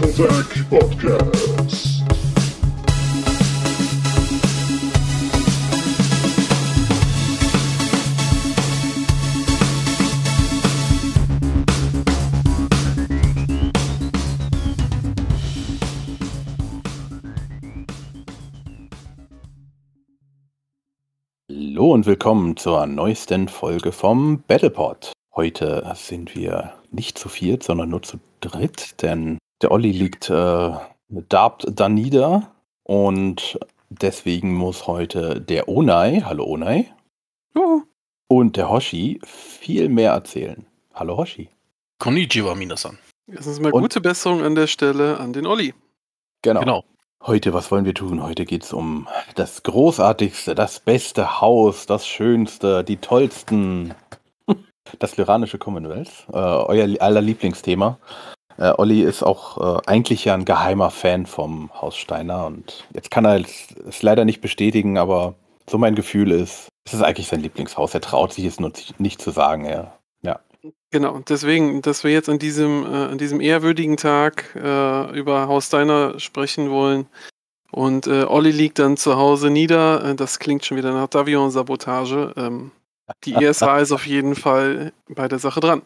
Battletech Podcast. und willkommen zur neuesten Folge vom Battlepod. Heute sind wir nicht zu viert, sondern nur zu dritt, denn der Olli liegt äh, darbt da nieder und deswegen muss heute der Onai, hallo Onai, ja. und der Hoshi viel mehr erzählen. Hallo Hoshi. Konnichiwa, Minasan. Es ist mal und gute Besserung an der Stelle an den Olli. Genau. genau. Heute, was wollen wir tun? Heute geht es um das großartigste, das beste Haus, das schönste, die tollsten. Das lyranische Commonwealth, äh, euer aller Lieblingsthema. Äh, Olli ist auch äh, eigentlich ja ein geheimer Fan vom Haus Steiner und jetzt kann er es leider nicht bestätigen, aber so mein Gefühl ist, es ist eigentlich sein Lieblingshaus. Er traut sich es nur nicht zu sagen, ja. ja. Genau, deswegen, dass wir jetzt an diesem, äh, an diesem ehrwürdigen Tag äh, über Haus Steiner sprechen wollen. Und äh, Olli liegt dann zu Hause nieder. Äh, das klingt schon wieder nach Davion-Sabotage. Ähm, die ESA ist auf jeden Fall bei der Sache dran.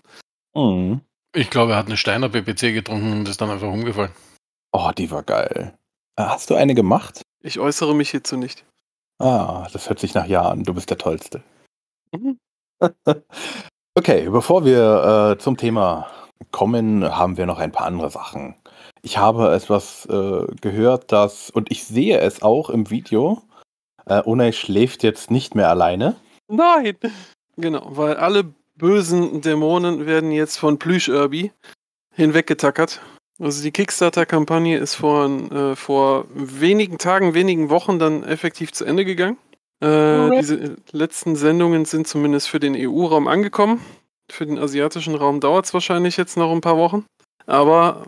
Mhm. Ich glaube, er hat eine Steiner BPC getrunken und ist dann einfach umgefallen. Oh, die war geil. Hast du eine gemacht? Ich äußere mich hierzu nicht. Ah, das hört sich nach Ja an. Du bist der Tollste. Mhm. okay, bevor wir äh, zum Thema kommen, haben wir noch ein paar andere Sachen. Ich habe etwas äh, gehört, dass, und ich sehe es auch im Video, äh, Unai schläft jetzt nicht mehr alleine. Nein! Genau, weil alle bösen Dämonen werden jetzt von Plüsch-Irby hinweggetackert. Also die Kickstarter-Kampagne ist vor, äh, vor wenigen Tagen, wenigen Wochen dann effektiv zu Ende gegangen. Äh, diese äh, letzten Sendungen sind zumindest für den EU-Raum angekommen. Für den asiatischen Raum dauert es wahrscheinlich jetzt noch ein paar Wochen. Aber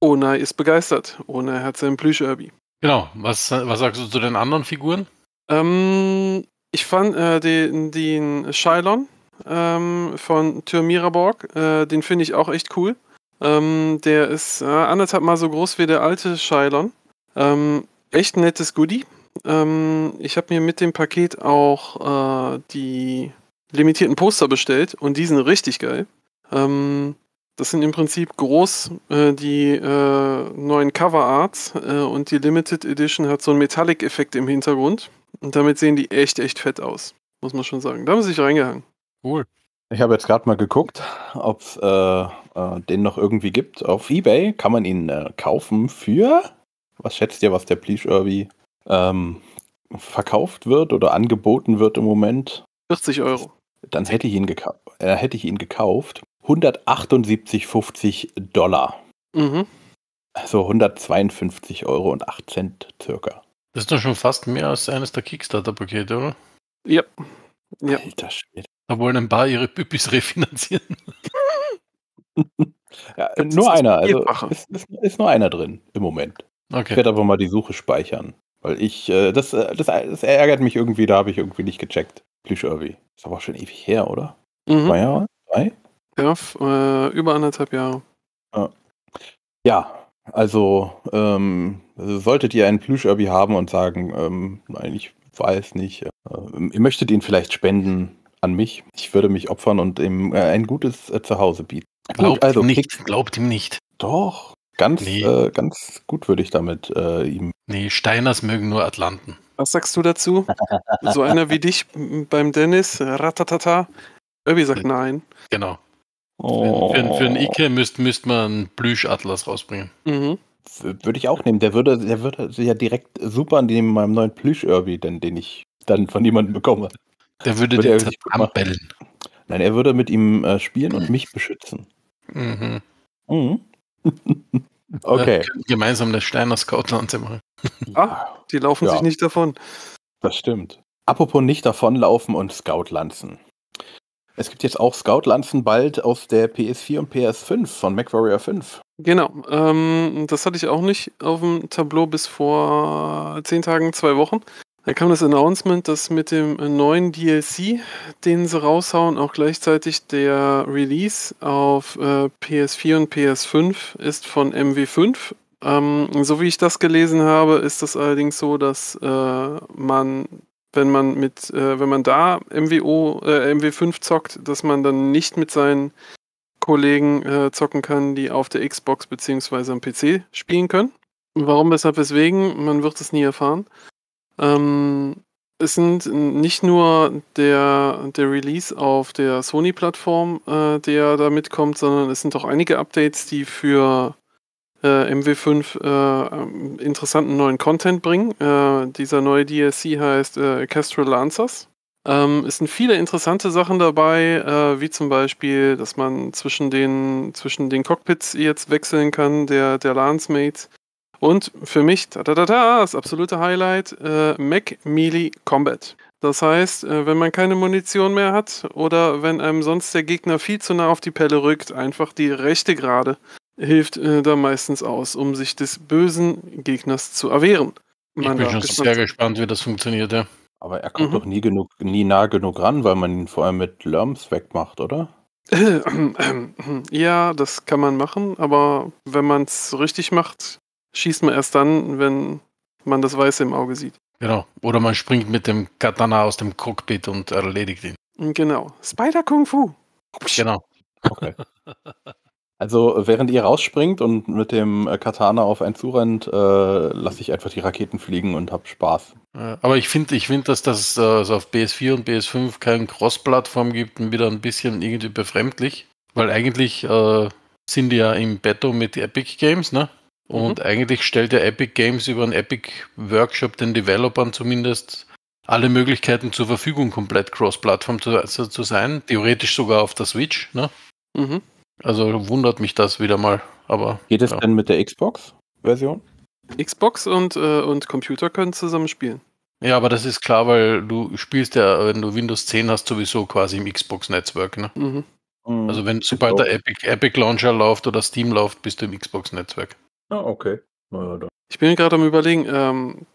Onai ist begeistert. Onai hat sein Plüsch-Irby. Genau. Was, was sagst du zu den anderen Figuren? Ähm, ich fand äh, den, den Shylon, ähm, von Türmiraborg. Äh, den finde ich auch echt cool. Ähm, der ist äh, anderthalb Mal so groß wie der alte Shylon. Ähm, echt nettes Goodie. Ähm, ich habe mir mit dem Paket auch äh, die limitierten Poster bestellt und die sind richtig geil. Ähm, das sind im Prinzip groß äh, die äh, neuen Cover Arts äh, und die Limited Edition hat so einen Metallic-Effekt im Hintergrund. Und damit sehen die echt, echt fett aus. Muss man schon sagen. Da haben sie sich reingehangen. Cool. Ich habe jetzt gerade mal geguckt, ob es äh, äh, den noch irgendwie gibt. Auf Ebay kann man ihn äh, kaufen für, was schätzt ihr, was der Bleach Irby ähm, verkauft wird oder angeboten wird im Moment? 40 Euro. Dann hätte ich ihn, gekau äh, hätte ich ihn gekauft. 178,50 Dollar. Mhm. Also 152 Euro und 8 Cent circa. Das ist doch schon fast mehr als eines der Kickstarter-Pakete, oder? Ja. ja. Alter Schwede. Da wollen ein paar ihre Püppis refinanzieren. ja, nur einer, also ist, ist, ist, nur einer drin im Moment. Okay. Ich werde aber mal die Suche speichern. Weil ich, äh, das, äh, das, äh, das, ärgert mich irgendwie, da habe ich irgendwie nicht gecheckt. Plüsch Irby. Ist aber auch schon ewig her, oder? Mhm. Zwei Jahre? Drei? Ja, äh, über anderthalb Jahre. Ja, ja also, ähm, solltet ihr einen Plüsch Irby haben und sagen, ähm, nein, ich weiß nicht, äh, ihr möchtet ihn vielleicht spenden, an mich. Ich würde mich opfern und ihm äh, ein gutes äh, Zuhause bieten. Glaubt Gut, also, ihm nicht. Glaubt ihm nicht. Doch. Ganz, nee. äh, ganz gut würde ich damit äh, ihm. Nee, Steiners mögen nur Atlanten. Was sagst du dazu? so einer wie dich beim Dennis, äh, ratatata. Irby sagt nein. Genau. Oh. Für, für, für einen Ike müsste müsst man einen Plüschatlas rausbringen. Mhm. Würde ich auch nehmen. Der würde, der würde ja direkt super an meinem neuen Plüsch-Irby, den, den ich dann von jemandem bekomme. Der würde, würde den anbellen. Nein, er würde mit ihm äh, spielen und mich beschützen. Mhm. mhm. okay. gemeinsam das Steiner Scoutland machen. Ah, die laufen ja. sich nicht davon. Das stimmt. Apropos nicht davonlaufen und Scoutlanzen. Es gibt jetzt auch Scoutlanzen bald aus der PS4 und PS5 von MacWarrior 5. Genau, ähm, das hatte ich auch nicht auf dem Tableau bis vor zehn Tagen, zwei Wochen. Da kam das Announcement, dass mit dem neuen DLC, den sie raushauen, auch gleichzeitig der Release auf äh, PS4 und PS5 ist von MW5. Ähm, so wie ich das gelesen habe, ist das allerdings so, dass äh, man, wenn man mit, äh, wenn man da MWO, äh, MW5 zockt, dass man dann nicht mit seinen Kollegen äh, zocken kann, die auf der Xbox bzw. am PC spielen können. Warum, weshalb, weswegen, man wird es nie erfahren. Ähm, es sind nicht nur der, der Release auf der Sony-Plattform, äh, der da mitkommt, sondern es sind auch einige Updates, die für äh, MW5 äh, ähm, interessanten neuen Content bringen. Äh, dieser neue DLC heißt äh, Kestrel Lancers. Ähm, es sind viele interessante Sachen dabei, äh, wie zum Beispiel, dass man zwischen den, zwischen den Cockpits jetzt wechseln kann, der, der Lance-Mates und für mich, das absolute Highlight, äh, Mac Melee Combat. Das heißt, äh, wenn man keine Munition mehr hat oder wenn einem sonst der Gegner viel zu nah auf die Pelle rückt, einfach die rechte Gerade hilft äh, da meistens aus, um sich des bösen Gegners zu erwehren. Man ich bin schon sehr gespannt, wie das funktioniert, ja. Aber er kommt mhm. doch nie genug, nie nah genug ran, weil man ihn vor allem mit Lumps wegmacht, oder? ja, das kann man machen, aber wenn man es richtig macht, schießt man erst dann, wenn man das Weiße im Auge sieht. Genau. Oder man springt mit dem Katana aus dem Cockpit und erledigt ihn. Genau. Spider Kung Fu. Genau. Okay. Also während ihr rausspringt und mit dem äh, Katana auf einen zurennt, äh, lasse ich einfach die Raketen fliegen und hab Spaß. Aber ich finde, ich find, dass das äh, also auf PS4 und PS5 keine Cross-Plattform gibt wieder ein bisschen irgendwie befremdlich. Weil eigentlich äh, sind die ja im Beto mit Epic Games, ne? Und mhm. eigentlich stellt ja Epic Games über einen Epic Workshop den Developern zumindest alle Möglichkeiten zur Verfügung, komplett cross-Plattform zu, also zu, sein. Theoretisch sogar auf der Switch. Ne? Mhm. Also wundert mich das wieder mal. Aber, Geht es ja. denn mit der Xbox-Version? Xbox und, äh, und Computer können zusammen spielen. Ja, aber das ist klar, weil du spielst ja, wenn du Windows 10 hast, sowieso quasi im Xbox-Netzwerk. Ne? Mhm. mhm. Also wenn sobald der Epic, Epic Launcher läuft oder Steam läuft, bist du im Xbox-Netzwerk. Ah, okay. Na, ja, ich bin gerade am überlegen, ähm,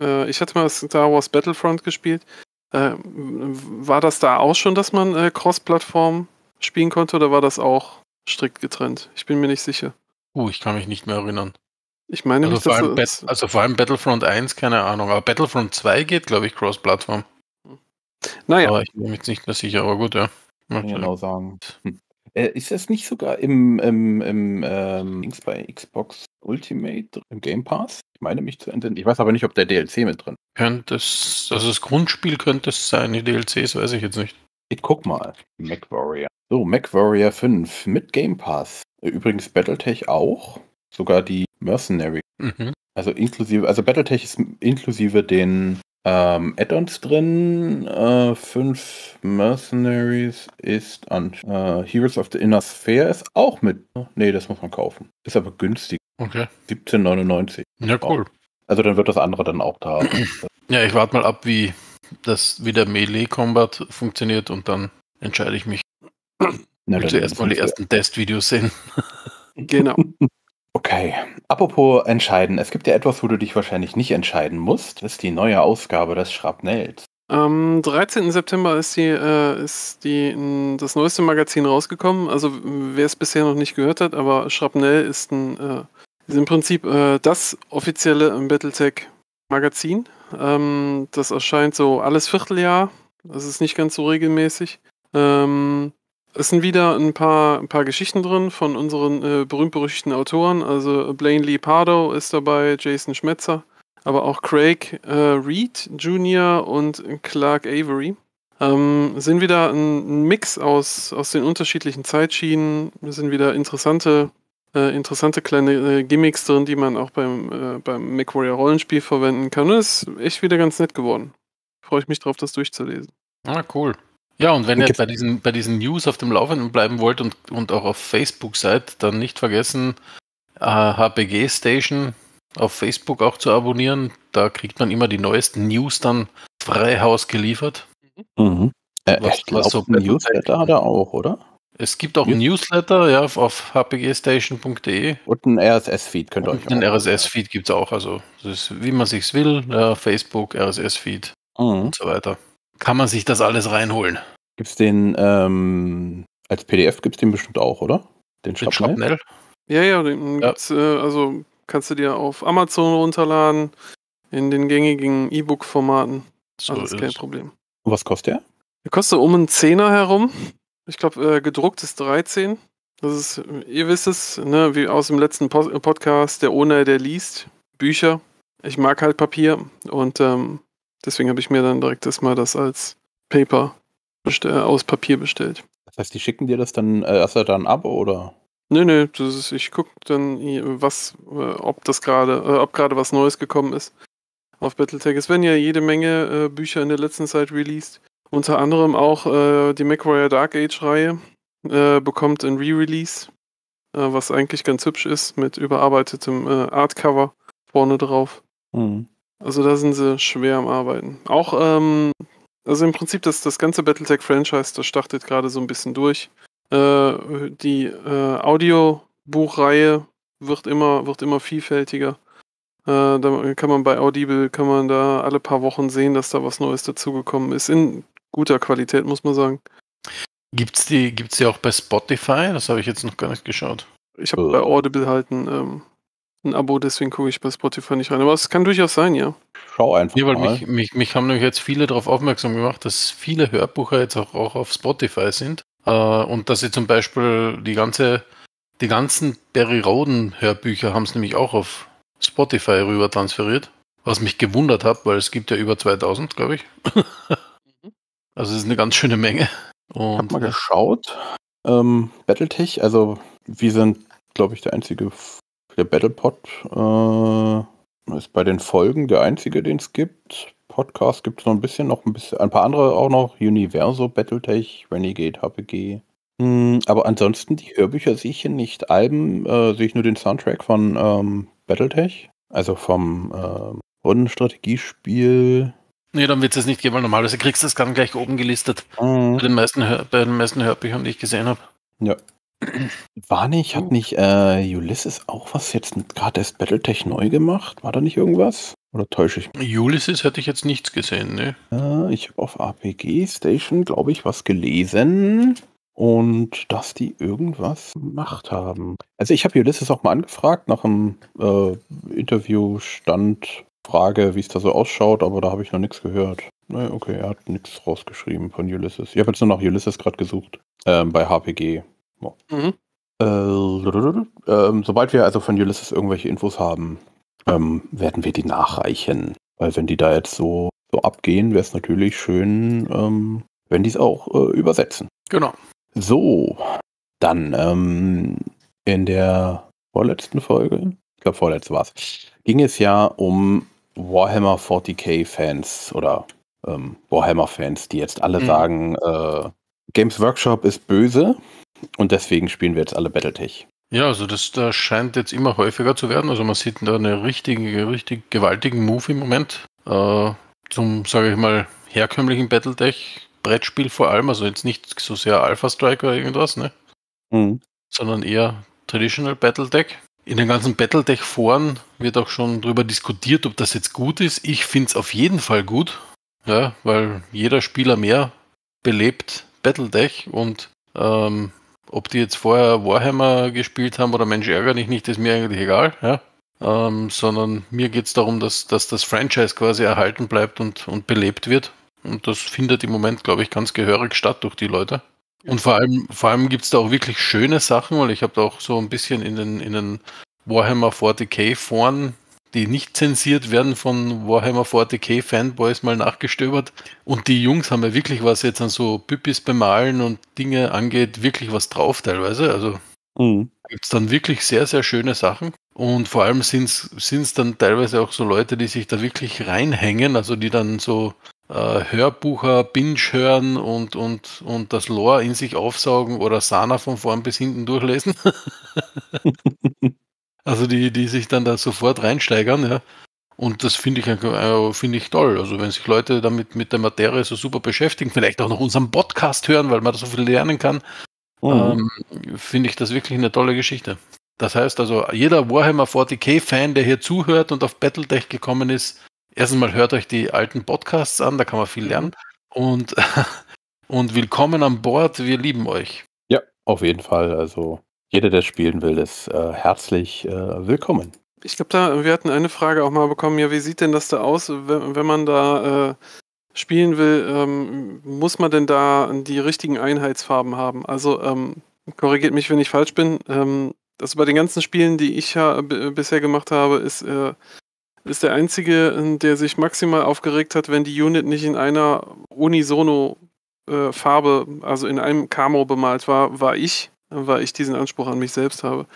äh, ich hatte mal Star Wars Battlefront gespielt. Äh, war das da auch schon, dass man äh, Cross-Plattform spielen konnte oder war das auch strikt getrennt? Ich bin mir nicht sicher. Uh, ich kann mich nicht mehr erinnern. Ich meine also, nicht, vor allem, das, also vor allem Battlefront 1, keine Ahnung, aber Battlefront 2 geht, glaube ich, Cross-Plattform. Naja. Aber ich bin mir jetzt nicht mehr sicher, aber gut, ja. Ich kann genau sagen. Äh, ist das nicht sogar im, im, im ähm, links bei Xbox Ultimate im Game Pass? Ich meine mich zu entsinnen. Ich weiß aber nicht, ob der DLC mit drin ist. Könnte es, also das Grundspiel könnte es sein, die DLCs weiß ich jetzt nicht. Ich guck mal, MacWarrior. So, MacWarrior 5 mit Game Pass. Übrigens Battletech auch. Sogar die Mercenary. Mhm. Also inklusive, also Battletech ist inklusive den ähm, Add-ons drin. Äh, fünf Mercenaries ist an. Äh, Heroes of the Inner Sphere ist auch mit. Nee, das muss man kaufen. Ist aber günstig. Okay. 17,99. Ja, cool. Also dann wird das andere dann auch da. ja, ich warte mal ab, wie das wie der Melee-Combat funktioniert und dann entscheide ich mich. ich will zuerst mal die ersten Testvideos sehen. genau. Okay, apropos entscheiden. Es gibt ja etwas, wo du dich wahrscheinlich nicht entscheiden musst. Das ist die neue Ausgabe des Schrapnells. Am 13. September ist, die, äh, ist die, das neueste Magazin rausgekommen. Also wer es bisher noch nicht gehört hat, aber Schrapnell ist, ein, äh, ist im Prinzip äh, das offizielle Battletech-Magazin. Ähm, das erscheint so alles Vierteljahr. Das ist nicht ganz so regelmäßig. Ähm, es sind wieder ein paar, ein paar Geschichten drin von unseren äh, berühmt-berüchtigten Autoren. Also Blaine Lee Pardo ist dabei, Jason Schmetzer, aber auch Craig äh, Reed Jr. und Clark Avery. Ähm, sind wieder ein, Mix aus, aus den unterschiedlichen Zeitschienen, Es sind wieder interessante, äh, interessante kleine äh, Gimmicks drin, die man auch beim, äh, beim MacWarrior Rollenspiel verwenden kann. Und es ist echt wieder ganz nett geworden. Freue ich mich drauf, das durchzulesen. Ah, cool. Ja, und wenn ihr bei diesen, bei diesen News auf dem Laufenden bleiben wollt und, und auch auf Facebook seid, dann nicht vergessen, äh, HPG Station auf Facebook auch zu abonnieren. Da kriegt man immer die neuesten News dann freihaus geliefert. Mhm. mhm. Äh, was, ich was so Newsletter hat er auch, oder? Es gibt auch ein Newsletter ja, auf, auf hpgstation.de. Und ein RSS-Feed könnt ihr euch Ein RSS-Feed gibt es auch. Also, das ist, wie man sich's will: ja, Facebook, RSS-Feed mhm. und so weiter kann man sich das alles reinholen. Gibt es den, ähm, als PDF gibt's den bestimmt auch, oder? Den, den Schrapnell? Ja, ja, den ja. Gibt's, äh, also kannst du dir auf Amazon runterladen, in den gängigen E-Book-Formaten. So alles kein Problem. Und was kostet der? Der kostet um einen Zehner herum. Ich glaube, äh, gedruckt ist 13. Das ist, ihr wisst es, ne, wie aus dem letzten Pod Podcast, der ohne der liest Bücher. Ich mag halt Papier und ähm, Deswegen habe ich mir dann direkt erstmal das als Paper äh, aus Papier bestellt. Das heißt, die schicken dir das dann, äh, dann ab oder? Nee, nee, das ist, ich gucke dann, was, äh, ob das gerade, äh, ob gerade was Neues gekommen ist auf Battletech. Es werden ja jede Menge äh, Bücher in der letzten Zeit released. Unter anderem auch äh, die MacWire Dark Age Reihe äh, bekommt ein Re-Release, was eigentlich ganz hübsch ist, mit überarbeitetem Artcover vorne drauf. Mhm. Also da sind sie schwer am Arbeiten. Auch, ähm, also im Prinzip das, das ganze Battletech-Franchise, das startet gerade so ein bisschen durch. Äh, die äh, Audiobuchreihe wird immer, wird immer vielfältiger. Äh, da kann man bei Audible, kann man da alle paar Wochen sehen, dass da was Neues dazugekommen ist. In guter Qualität, muss man sagen. Gibt's die, gibt's die auch bei Spotify? Das habe ich jetzt noch gar nicht geschaut. Ich habe bei äh. Audible halt einen ähm, ein Abo, deswegen gucke ich bei Spotify nicht rein. Aber es kann durchaus sein, ja. Schau einfach ja, weil mal. Mich, mich, mich haben nämlich jetzt viele darauf aufmerksam gemacht, dass viele Hörbücher jetzt auch, auch auf Spotify sind. Äh, und dass sie zum Beispiel die ganze, die ganzen Barry Roden Hörbücher haben es nämlich auch auf Spotify rüber transferiert. Was mich gewundert hat, weil es gibt ja über 2000, glaube ich. Mhm. also es ist eine ganz schöne Menge. Und, ich mal geschaut. Ähm, Battletech, also wir sind, glaube ich, der einzige der Battlepod äh, ist bei den Folgen der einzige, den es gibt. Podcast gibt es noch ein bisschen, noch ein bisschen, ein paar andere auch noch. Universo, Battletech, Renegade, HPG. Mhm, aber ansonsten die Hörbücher sehe ich hier nicht. Alben äh, sehe ich nur den Soundtrack von ähm, Battletech, also vom äh, Rundenstrategiespiel. Nee, dann wird es jetzt nicht geben, weil normalerweise also kriegst du das dann gleich oben gelistet. Mhm. Bei, den meisten, bei den meisten Hörbüchern, die ich gesehen habe. Ja. War nicht, hat oh. nicht äh, Ulysses auch was jetzt gerade erst Battletech neu gemacht? War da nicht irgendwas? Oder täusche ich mich? Ulysses hätte ich jetzt nichts gesehen, ne? Äh, ich habe auf APG Station, glaube ich, was gelesen und dass die irgendwas gemacht haben. Also ich habe Ulysses auch mal angefragt nach einem äh, Interview, Stand, Frage, wie es da so ausschaut, aber da habe ich noch nichts gehört. Naja, okay, er hat nichts rausgeschrieben von Ulysses. Ich habe jetzt nur nach Ulysses gerade gesucht ähm, bei HPG. Mhm. Äh, ähm, sobald wir also von Ulysses irgendwelche Infos haben, ähm, werden wir die nachreichen. Weil wenn die da jetzt so, so abgehen, wäre es natürlich schön, ähm, wenn die es auch äh, übersetzen. Genau. So, dann ähm, in der vorletzten Folge, ich glaube vorletzte war es, ging es ja um Warhammer 40k-Fans oder ähm, Warhammer-Fans, die jetzt alle mhm. sagen, äh, Games Workshop ist böse und deswegen spielen wir jetzt alle Battletech. Ja, also das, das scheint jetzt immer häufiger zu werden. Also man sieht da einen richtigen, richtig gewaltigen Move im Moment äh, zum, sage ich mal, herkömmlichen Battletech-Brettspiel vor allem. Also jetzt nicht so sehr Alpha Strike oder irgendwas, ne? Mhm. Sondern eher Traditional Battletech. In den ganzen Battletech-Foren wird auch schon darüber diskutiert, ob das jetzt gut ist. Ich finde es auf jeden Fall gut, ja, weil jeder Spieler mehr belebt Battletech und ähm, ob die jetzt vorher Warhammer gespielt haben oder Mensch ärgere dich nicht, ist mir eigentlich egal, ja. Ähm, sondern mir geht es darum, dass, dass das Franchise quasi erhalten bleibt und, und belebt wird. Und das findet im Moment, glaube ich, ganz gehörig statt durch die Leute. Und vor allem, vor allem gibt es da auch wirklich schöne Sachen, weil ich habe da auch so ein bisschen in den, in den Warhammer 40k Foren die nicht zensiert werden von Warhammer 40k Fanboys mal nachgestöbert. Und die Jungs haben ja wirklich, was jetzt an so Püppis bemalen und Dinge angeht, wirklich was drauf teilweise. Also mhm. gibt es dann wirklich sehr, sehr schöne Sachen. Und vor allem sind es dann teilweise auch so Leute, die sich da wirklich reinhängen, also die dann so äh, Hörbücher binge hören und, und, und das Lore in sich aufsaugen oder Sana von vorn bis hinten durchlesen. Also die, die sich dann da sofort reinsteigern, ja. Und das finde ich, äh, find ich toll. Also wenn sich Leute damit mit der Materie so super beschäftigen, vielleicht auch noch unseren Podcast hören, weil man da so viel lernen kann, mhm. ähm, finde ich das wirklich eine tolle Geschichte. Das heißt also, jeder Warhammer 40k-Fan, der hier zuhört und auf Battletech gekommen ist, erstens mal hört euch die alten Podcasts an, da kann man viel mhm. lernen. Und, und willkommen an Bord, wir lieben euch. Ja, auf jeden Fall. Also jeder, der spielen will, ist äh, herzlich äh, willkommen. Ich glaube, da wir hatten eine Frage auch mal bekommen. Ja, wie sieht denn das da aus, wenn, wenn man da äh, spielen will? Ähm, muss man denn da die richtigen Einheitsfarben haben? Also ähm, korrigiert mich, wenn ich falsch bin. Ähm, also bei den ganzen Spielen, die ich ja bisher gemacht habe, ist äh, ist der einzige, äh, der sich maximal aufgeregt hat, wenn die Unit nicht in einer Unisono äh, Farbe, also in einem Camo bemalt war, war ich weil ich diesen Anspruch an mich selbst habe.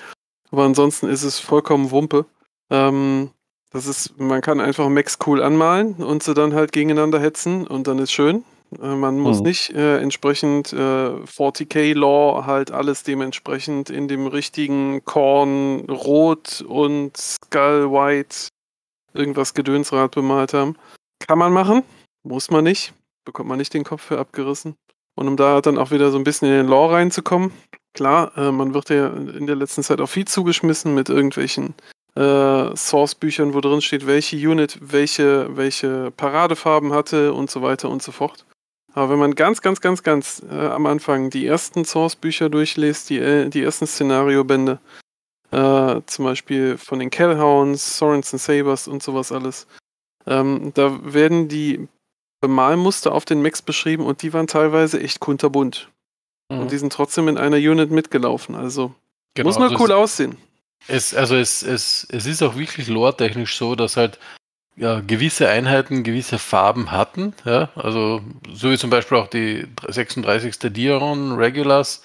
Aber ansonsten ist es vollkommen Wumpe. Ähm, das ist, man kann einfach Max cool anmalen und sie dann halt gegeneinander hetzen und dann ist schön. Äh, man muss mhm. nicht äh, entsprechend äh, 40k Law halt alles dementsprechend in dem richtigen Korn Rot und Skull White irgendwas Gedönsrad bemalt haben. Kann man machen, muss man nicht. Bekommt man nicht den Kopf für abgerissen. Und um da dann auch wieder so ein bisschen in den Law reinzukommen, klar, äh, man wird ja in der letzten Zeit auch viel zugeschmissen mit irgendwelchen äh, Source-Büchern, wo drin steht, welche Unit welche, welche Paradefarben hatte und so weiter und so fort. Aber wenn man ganz, ganz, ganz, ganz äh, am Anfang die ersten Source-Bücher durchliest, die, äh, die ersten Szenariobände, äh, zum Beispiel von den Kellhounds, Sorensen Sabers und sowas alles, ähm, da werden die Bemalmuster auf den Macs beschrieben und die waren teilweise echt kunterbunt. Mhm. Und die sind trotzdem in einer Unit mitgelaufen. Also genau, muss mal also cool aussehen. Es, also es, es, es ist auch wirklich lore-technisch so, dass halt ja, gewisse Einheiten gewisse Farben hatten. Ja? Also so wie zum Beispiel auch die 36. Dion Regulars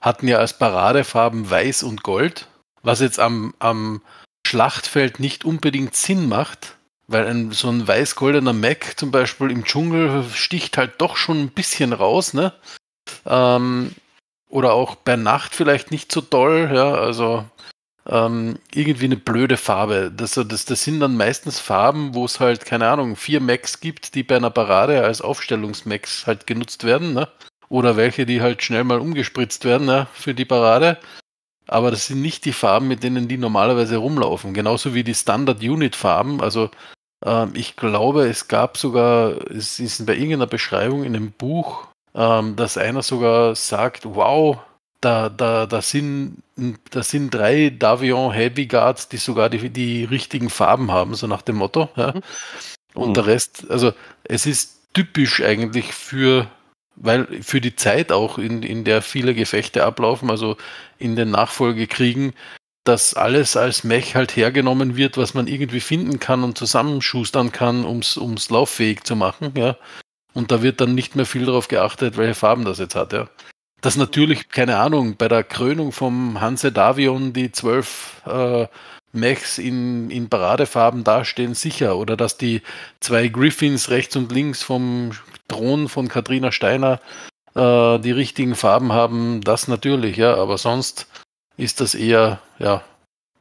hatten ja als Paradefarben Weiß und Gold, was jetzt am, am Schlachtfeld nicht unbedingt Sinn macht, weil ein, so ein weiß-goldener Mac zum Beispiel im Dschungel sticht halt doch schon ein bisschen raus, ne? Ähm, oder auch bei Nacht vielleicht nicht so toll, ja, also ähm, irgendwie eine blöde Farbe. Das, das, das sind dann meistens Farben, wo es halt, keine Ahnung, vier Macs gibt, die bei einer Parade als Aufstellungsmacs halt genutzt werden, ne? Oder welche, die halt schnell mal umgespritzt werden, ne? Für die Parade. Aber das sind nicht die Farben, mit denen die normalerweise rumlaufen. Genauso wie die Standard-Unit-Farben. Also ähm, ich glaube, es gab sogar, es ist bei irgendeiner Beschreibung in einem Buch, ähm, dass einer sogar sagt, wow, da, da, da, sind, da sind drei Davion Heavy Guards, die sogar die, die richtigen Farben haben, so nach dem Motto. Ja? Mhm. Und mhm. der Rest, also es ist typisch eigentlich für, weil für die Zeit auch, in, in der viele Gefechte ablaufen, also in den Nachfolgekriegen, dass alles als Mech halt hergenommen wird, was man irgendwie finden kann und zusammenschustern kann, um es ums lauffähig zu machen. Ja? Und da wird dann nicht mehr viel darauf geachtet, welche Farben das jetzt hat, ja. Dass natürlich, keine Ahnung, bei der Krönung vom Hanse Davion die zwölf äh, Mechs in, in Paradefarben dastehen, sicher. Oder dass die zwei Griffins rechts und links vom Thron von Katrina Steiner äh, die richtigen Farben haben, das natürlich, ja. Aber sonst ist das eher, ja,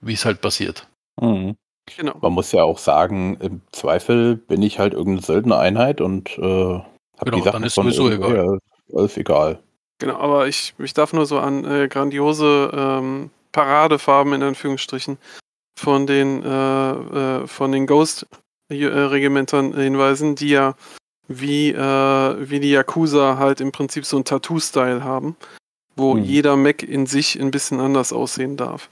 wie es halt passiert. Mhm. Genau. Man muss ja auch sagen, im Zweifel bin ich halt irgendeine seltene Einheit und äh, habe genau, die Sachen dann ist von sowieso egal. ist egal. Genau, aber ich, ich darf nur so an äh, grandiose ähm, Paradefarben in Anführungsstrichen von den äh, äh von den Ghost Regimentern hinweisen, die ja wie äh, wie die Yakuza halt im Prinzip so einen Tattoo-Style haben, wo hm. jeder Mech in sich ein bisschen anders aussehen darf.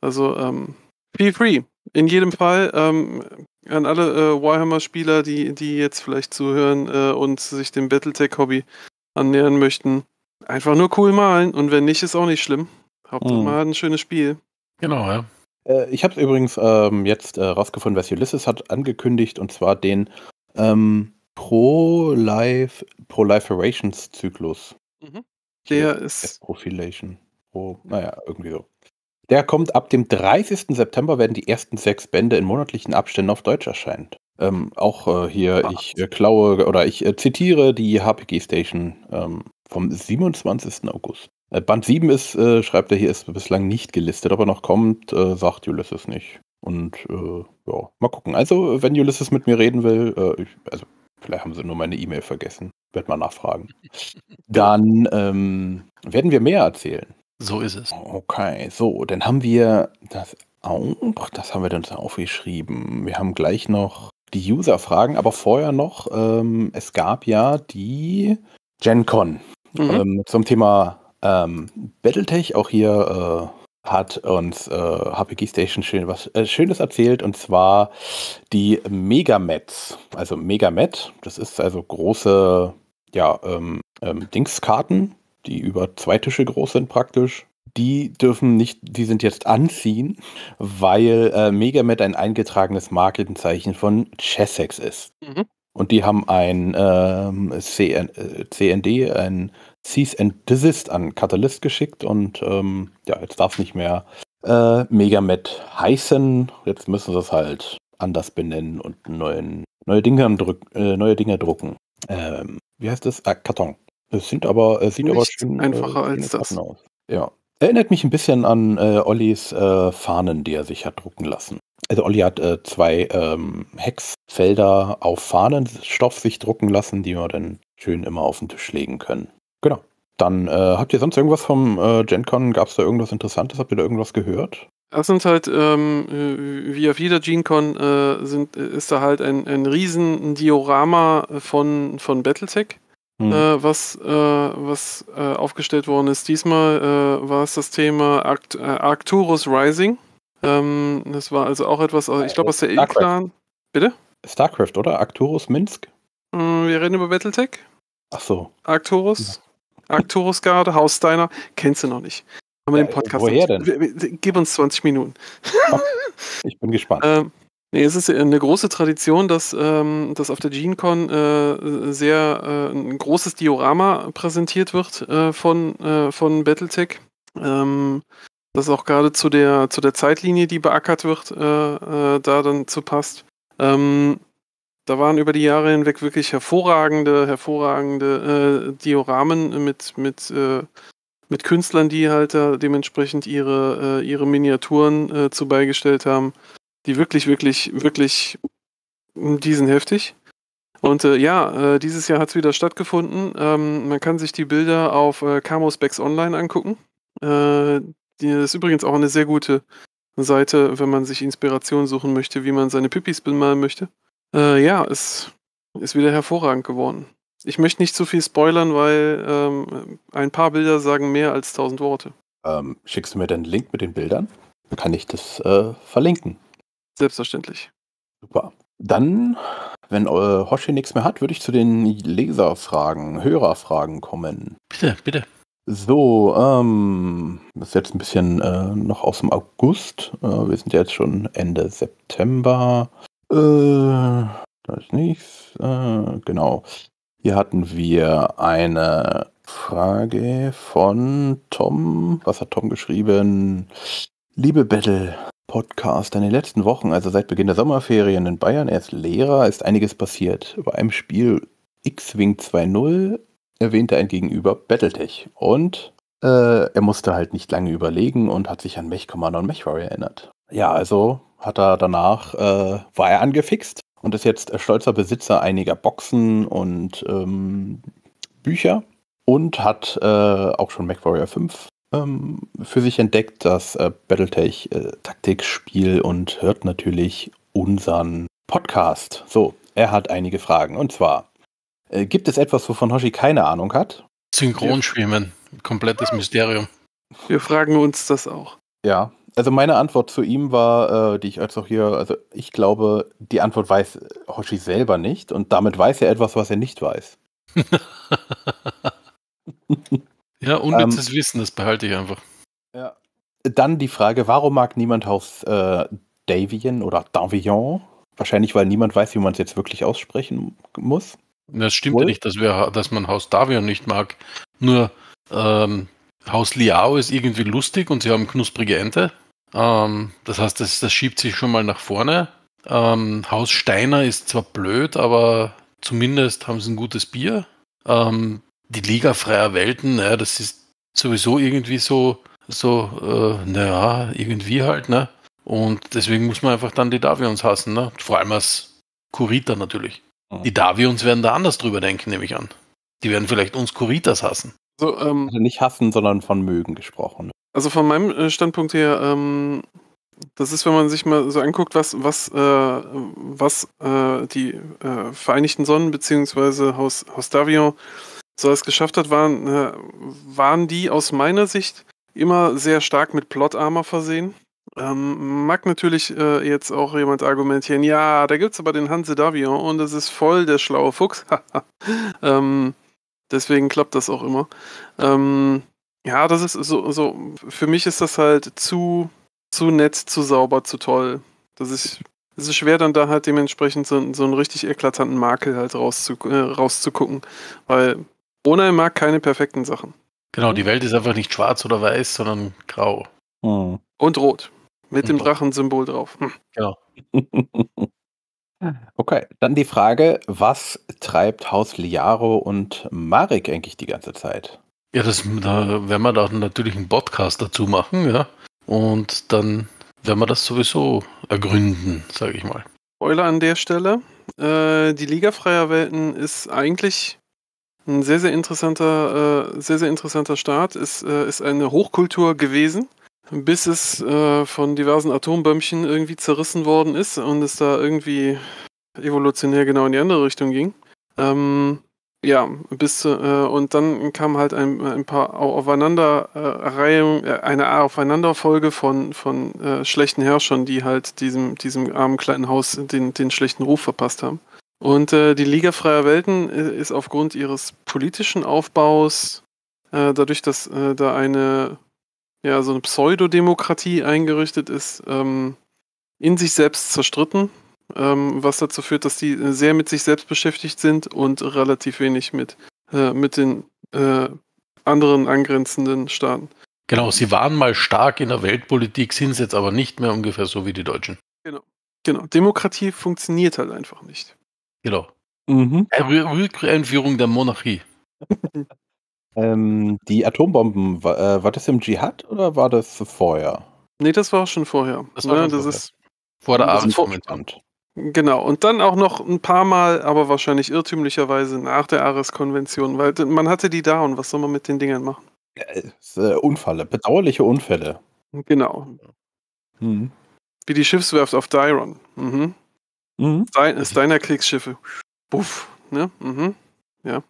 Also ähm, feel free, in jedem Fall ähm, an alle äh, Warhammer-Spieler, die, die jetzt vielleicht zuhören äh, und sich dem Battletech-Hobby annähern möchten, einfach nur cool malen und wenn nicht, ist auch nicht schlimm. Hauptsache mhm. mal ein schönes Spiel. Genau, ja. Äh, ich habe übrigens ähm, jetzt äh, rausgefunden, was Ulysses hat angekündigt und zwar den ähm, Pro-Life Proliferations-Zyklus. Mhm. Der ist. Profilation. Pro, naja, irgendwie so. Der kommt ab dem 30. September, werden die ersten sechs Bände in monatlichen Abständen auf Deutsch erscheinen. Ähm, auch äh, hier, Ach. ich äh, klaue oder ich äh, zitiere die HPG Station ähm, vom 27. August. Äh, Band 7 ist, äh, schreibt er hier, ist bislang nicht gelistet. Ob er noch kommt, äh, sagt Ulysses nicht. Und ja, mal gucken. Also, wenn Ulysses mit mir reden will, ich, also vielleicht haben sie nur meine E-Mail vergessen. Wird mal nachfragen. Dann ähm, werden wir mehr erzählen. So ist es. Okay, so, dann haben wir das auch, das haben wir dann aufgeschrieben. Wir haben gleich noch die User-Fragen, aber vorher noch, ähm, es gab ja die Gen Con mhm. ähm, zum Thema ähm, Battletech. Auch hier äh, hat uns äh, HPG Station schön was äh, Schönes erzählt und zwar die Megamets. Also Megamet, das ist also große ja, ähm, ähm Dingskarten, die über zwei Tische groß sind praktisch. Die dürfen nicht, die sind jetzt anziehen, weil äh, Megamet ein eingetragenes Markenzeichen von Chessex ist. Mhm. Und die haben ein ähm, CN, äh, CND, ein Cease and Desist an Catalyst geschickt und ähm, ja, jetzt darf es nicht mehr äh, Megamet heißen. Jetzt müssen sie es halt anders benennen und neuen, neue, Dinge drück, äh, neue Dinger drucken. Ähm, wie heißt das? Ah, Karton. Es sind aber, äh, sieht aber schön äh, einfacher äh, als das. Aus. Ja. Erinnert mich ein bisschen an äh, Ollis äh, Fahnen, die er sich hat drucken lassen. Also Olli hat äh, zwei ähm, Hexfelder auf Fahnenstoff sich drucken lassen, die wir dann schön immer auf den Tisch legen können. Genau. Dann äh, habt ihr sonst irgendwas vom äh, GenCon? Gab es da irgendwas Interessantes? Habt ihr da irgendwas gehört? Das sind halt, ähm, äh, wie auf jeder GenCon, äh, äh, ist da halt ein, ein riesen Diorama von, von Battletech hm. äh, was, äh, was äh, aufgestellt worden ist. Diesmal äh, war es das Thema Arct äh, Arcturus Rising. Ähm, das war also auch etwas, ich glaube, aus der E-Clan. Bitte? StarCraft, oder? Arcturus Minsk? Mm, wir reden über Battletech. Ach so. Arcturus. Ja. Arcturus Garde, Haus Steiner. Kennst du noch nicht. Haben wir ja, den äh, Podcast. Woher denn? Gib uns 20 Minuten. ich bin gespannt. Ähm, Nee, es ist eine große Tradition, dass, ähm, dass auf der GeneCon äh, sehr äh, ein großes Diorama präsentiert wird äh, von, äh, von Battletech. Ähm, das auch gerade zu der, zu der Zeitlinie, die beackert wird, äh, äh, da dann zu passt. Ähm, da waren über die Jahre hinweg wirklich hervorragende, hervorragende Dioramen mit, mit, mit Künstlern, die halt da dementsprechend ihre, ihre Miniaturen äh, zu beigestellt haben die wirklich, wirklich, wirklich, hm, die sind heftig. Und äh, ja, äh, dieses Jahr hat es wieder stattgefunden. Ähm, man kann sich die Bilder auf äh, Camo Specs Online angucken. Äh, die ist übrigens auch eine sehr gute Seite, wenn man sich Inspiration suchen möchte, wie man seine Pipis bemalen möchte. Äh, ja, es ist wieder hervorragend geworden. Ich möchte nicht zu viel spoilern, weil ähm, ein paar Bilder sagen mehr als tausend Worte. Ähm, schickst du mir den Link mit den Bildern? Dann kann ich das äh, verlinken. Selbstverständlich. Super. Dann, wenn äh, Hoshi nichts mehr hat, würde ich zu den Leserfragen, Hörerfragen kommen. Bitte, bitte. So, ähm, das ist jetzt ein bisschen äh, noch aus dem August. Äh, wir sind jetzt schon Ende September. Äh, da ist nichts. Äh, genau. Hier hatten wir eine Frage von Tom. Was hat Tom geschrieben? Liebe Battle, Podcast. In den letzten Wochen, also seit Beginn der Sommerferien in Bayern, er ist Lehrer, ist einiges passiert. Bei einem Spiel X-Wing 2.0 erwähnte ein Gegenüber Battletech. Und äh, er musste halt nicht lange überlegen und hat sich an Mech Commander und Mech Warrior erinnert. Ja, also hat er danach, äh, war er angefixt und ist jetzt stolzer Besitzer einiger Boxen und ähm, Bücher und hat äh, auch schon Mech Warrior 5 ähm, für sich entdeckt, das äh, Battletech-Taktikspiel äh, und hört natürlich unseren Podcast. So, er hat einige Fragen. Und zwar, äh, gibt es etwas, wovon Hoshi keine Ahnung hat? Synchronschwimmen. Komplettes Mysterium. Wir fragen uns das auch. Ja, also meine Antwort zu ihm war, äh, die ich als auch hier, also ich glaube, die Antwort weiß Hoshi selber nicht und damit weiß er etwas, was er nicht weiß. Ja, ähm, unnützes ähm, Wissen, das behalte ich einfach. Ja. Dann die Frage, warum mag niemand Haus äh, Davian oder Davion? Wahrscheinlich, weil niemand weiß, wie man es jetzt wirklich aussprechen muss. Das stimmt Wohl? ja nicht, dass, wir, dass man Haus Davion nicht mag. Nur ähm, Haus Liao ist irgendwie lustig und sie haben knusprige Ente. Ähm, das heißt, das, das, schiebt sich schon mal nach vorne. Ähm, Haus Steiner ist zwar blöd, aber zumindest haben sie ein gutes Bier. Ähm, die Liga freier Welten, naja, ne, das ist sowieso irgendwie so, so, äh, naja, irgendwie halt, ne? Und deswegen muss man einfach dann die Davions hassen, ne? Vor allem als Kurita natürlich. Mhm. Die Davions werden da anders drüber denken, nehme ich an. Die werden vielleicht uns Kuritas hassen. Also, ähm, also nicht hassen, sondern von mögen gesprochen. Also von meinem äh, Standpunkt her, ähm, das ist, wenn man sich mal so anguckt, was, was, äh, was äh, die äh, Vereinigten Sonnen beziehungsweise Haus, Haus Davion so es geschafft hat, waren, äh, waren die aus meiner Sicht immer sehr stark mit Plot-Armor versehen. Ähm, mag natürlich äh, jetzt auch jemand argumentieren, ja, da gibt es aber den Hanse Davion und das ist voll der schlaue Fuchs. ähm, deswegen klappt das auch immer. Ähm, ja, das ist so, so, für mich ist das halt zu, zu nett, zu sauber, zu toll. Das ist, es ist schwer, dann da halt dementsprechend so, so einen richtig eklatanten Makel halt rauszu, äh, rauszugucken, weil Onai mag keine perfekten Sachen. Genau, die Welt ist einfach nicht schwarz oder weiß, sondern grau. Hm. Und rot. Mit dem Drachensymbol drauf. Hm. Genau. okay, dann die Frage, was treibt Haus Liaro und Marek eigentlich die ganze Zeit? Ja, das, da werden wir da natürlich einen Podcast dazu machen, ja. Und dann werden wir das sowieso ergründen, sage ich mal. Spoiler an der Stelle. Äh, die Liga freier Welten ist eigentlich ein sehr, sehr interessanter, äh, sehr, sehr interessanter Staat. Ist, äh, ist eine Hochkultur gewesen, bis es äh, von diversen Atombömmchen irgendwie zerrissen worden ist und es da irgendwie evolutionär genau in die andere Richtung ging. Ähm, ja, bis äh, und dann kam halt ein, ein paar Aufeinanderreihung, äh, äh, eine Aufeinanderfolge von, von schlechten Herrschern, die halt diesem, diesem armen kleinen Haus den, den schlechten Ruf verpasst haben. Und äh, die Liga Freier Welten äh, ist aufgrund ihres politischen Aufbaus, äh, dadurch, dass äh, da eine, ja, so eine Pseudodemokratie eingerichtet ist, ähm, in sich selbst zerstritten, ähm, was dazu führt, dass die äh, sehr mit sich selbst beschäftigt sind und relativ wenig mit, äh, mit den anderen angrenzenden Staaten. Genau, sie waren mal stark in der Weltpolitik, sind es jetzt aber nicht mehr ungefähr so wie die Deutschen. Genau, genau. Demokratie funktioniert halt einfach nicht. Genau. Mhm. Rückeinführung der Monarchie. ähm, die Atombomben, war, äh, war das im Dschihad oder war das vorher? Nee, das war schon vorher. Das, war ja, ne? schon das vorher. ist vor der Ares-Konvention. Genau, und dann auch noch ein paar Mal, aber wahrscheinlich irrtümlicherweise nach der Ares-Konvention, weil man hatte die da und was soll man mit den Dingern machen? Äh, äh, Unfälle, bedauerliche Unfälle. Genau. Mhm. Wie die Schiffswerft auf Dyron. Mhm. Mhm. Steiner Kriegsschiffe. Buff, ne? Mhm. Ja.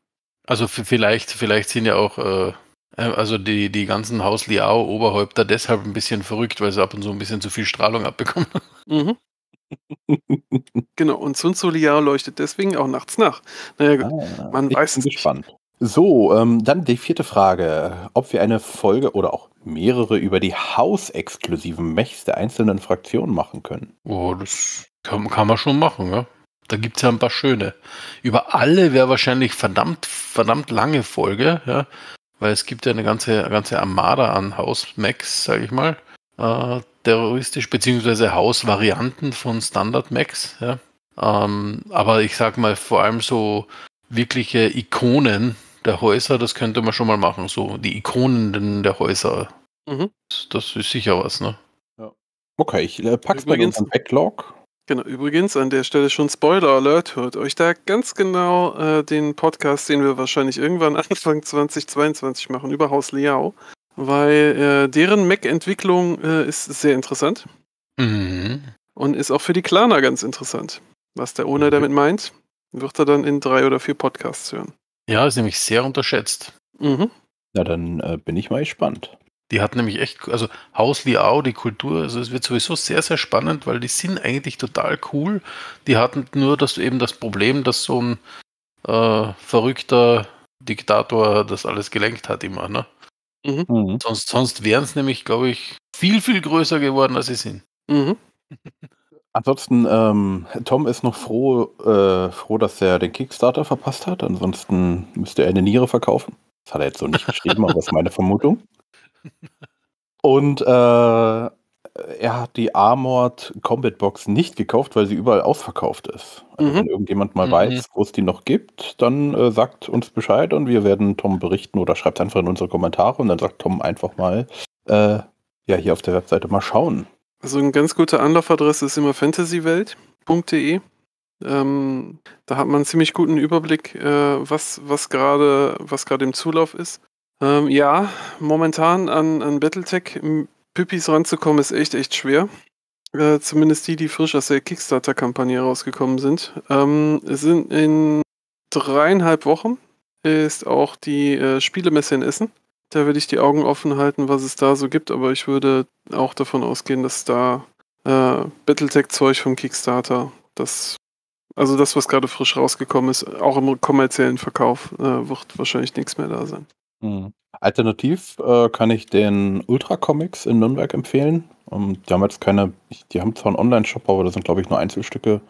Also vielleicht, vielleicht sind ja auch äh, äh, also die, die ganzen Haus Liao Oberhäupter deshalb ein bisschen verrückt, weil sie ab und zu ein bisschen zu viel Strahlung abbekommen. Mhm. genau, und Sun Tzu Liao leuchtet deswegen auch nachts nach. Naja, ah, man ich weiß bin es gespannt. Nicht. So, ähm, dann die vierte Frage. Ob wir eine Folge oder auch mehrere über die hausexklusiven Mechs der einzelnen Fraktionen machen können. Oh, das kann, kann man schon machen, ja. Da gibt es ja ein paar schöne. Über alle wäre wahrscheinlich verdammt, verdammt lange Folge, ja. Weil es gibt ja eine ganze, ganze Armada an Haus-Macs, sage ich mal, äh, terroristisch, beziehungsweise Haus-Varianten von Standard-Macs, ja. Ähm, aber ich sag mal, vor allem so wirkliche Ikonen der Häuser, das könnte man schon mal machen. So die Ikonen der Häuser. Mhm. Das ist sicher was, ne? Ja. Okay, ich äh, pack's mal bei unseren Backlog Genau, übrigens an der Stelle schon Spoiler Alert, hört euch da ganz genau äh, den Podcast, den wir wahrscheinlich irgendwann Anfang 2022 machen, über Haus Liao, weil äh, deren Mac-Entwicklung äh, ist sehr interessant mhm. und ist auch für die Klaner ganz interessant. Was der Owner mhm. damit meint, wird er dann in drei oder vier Podcasts hören. Ja, ist nämlich sehr unterschätzt. Mhm. Na, dann äh, bin ich mal gespannt. Die hat nämlich echt, also Haus Liao, die Kultur, also es wird sowieso sehr, sehr spannend, weil die sind eigentlich total cool. Die hatten nur, dass du eben das Problem, dass so ein äh, verrückter Diktator das alles gelenkt hat immer, ne? Mhm. mhm. Sonst, sonst wären es nämlich, glaube ich, viel, viel größer geworden, als sie sind. Mhm. Ansonsten, ähm, Tom ist noch froh, äh, froh, dass er den Kickstarter verpasst hat. Ansonsten müsste er eine Niere verkaufen. Das hat er jetzt so nicht geschrieben, aber das ist meine Vermutung. Und äh, er hat die Armored Combat Box nicht gekauft, weil sie überall ausverkauft ist. Also mhm. Wenn irgendjemand mal mhm. weiß, wo es die noch gibt, dann äh, sagt uns Bescheid und wir werden Tom berichten oder schreibt einfach in unsere Kommentare und dann sagt Tom einfach mal, äh, ja, hier auf der Webseite mal schauen. Also eine ganz gute Anlaufadresse ist immer fantasywelt.de. Ähm, da hat man einen ziemlich guten Überblick, äh, was, was gerade was im Zulauf ist. Ähm, ja, momentan an, an Battletech Püppis ranzukommen ist echt, echt schwer. Äh, zumindest die, die frisch aus der Kickstarter-Kampagne rausgekommen sind. Ähm, sind in dreieinhalb Wochen ist auch die äh, Spielemesse in Essen. Da würde ich die Augen offen halten, was es da so gibt, aber ich würde auch davon ausgehen, dass da äh, Battletech-Zeug vom Kickstarter, das, also das, was gerade frisch rausgekommen ist, auch im kommerziellen Verkauf, äh, wird wahrscheinlich nichts mehr da sein. Mhm. Alternativ äh, kann ich den Ultra Comics in Nürnberg empfehlen. Um, ähm, die haben jetzt keine, die haben zwar einen Online-Shop, aber das sind, glaube ich, nur Einzelstücke.